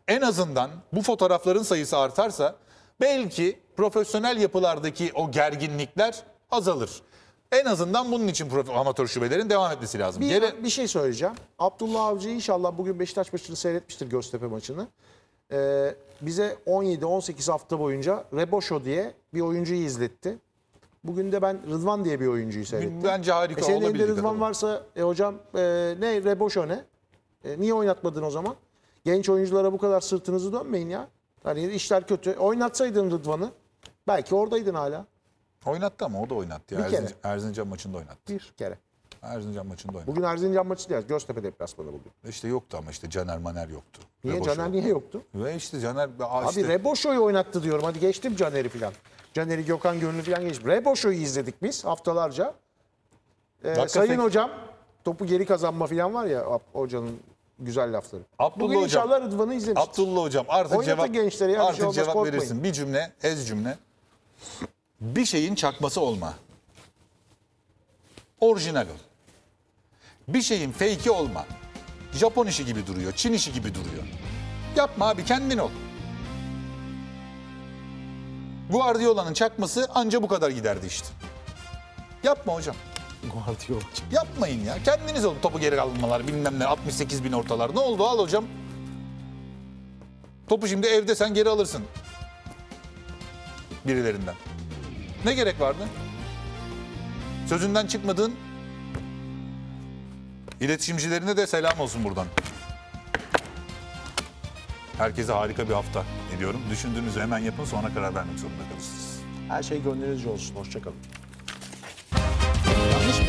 En azından bu fotoğrafların sayısı artarsa belki profesyonel yapılardaki o gerginlikler azalır. En azından bunun için amatör şubelerin devam etmesi lazım. Bir, Gere... bir şey söyleyeceğim. Abdullah Avcı inşallah bugün Beşiktaş maçını seyretmiştir Göztepe maçını. Ee, bize 17-18 hafta boyunca Reboşo diye bir oyuncuyu izletti. Bugün de ben Rıdvan diye bir oyuncuyu seyrettim. Bence harika e senin olabilir. Senin Rıdvan varsa e, hocam e, ne Reboşo ne? E, niye oynatmadın o zaman? Genç oyunculara bu kadar sırtınızı dönmeyin ya. Hani işler kötü. Oynatsaydın Rıdvan'ı belki oradaydın hala. Oynattı ama o da oynattı. Ya. Bir Erzincan, kere. Erzincan maçında oynattı. Bir kere. Erzincan maçında oynattı. Bugün Erzincan maçı değil. Göztepe deplasmanı bugün. E işte yoktu ama işte Caner Maner yoktu. Niye Reboşo. Caner niye yoktu? Ve işte Caner... işte... Abi Reboşo'yu oynattı diyorum. Hadi geçtim Caner'i falan. Caner'i Gökhan Gönlü falan geçtim. Reboşo'yu izledik biz haftalarca. Ee, sayın tek... hocam topu geri kazanma falan var ya hocanın güzel lafları. Abdullah Bugün inşallah Rıdvan'ı izlemiştir. Abdullah hocam artık Oynatın cevap, gençlere şey artık şey cevap verirsin. Bir cümle, ez cümle bir şeyin çakması olma. Orijinal ol. Bir şeyin fake'i olma. Japon işi gibi duruyor, Çin işi gibi duruyor. Yapma abi kendin ol. Guardiola'nın çakması anca bu kadar giderdi işte. Yapma hocam. Guardiola. Yapmayın ya. Kendiniz olun topu geri almalar bilmem ne 68 bin ortalar. Ne oldu al hocam. Topu şimdi evde sen geri alırsın. Birilerinden. Ne gerek vardı? Sözünden çıkmadın. İletişimcilerine de selam olsun buradan. Herkese harika bir hafta diliyorum. Düşündüğünüzü hemen yapın sonra karar vermek zorunda kalırsınız. Her şey gönlünüzce olsun. Hoşçakalın. Yanlış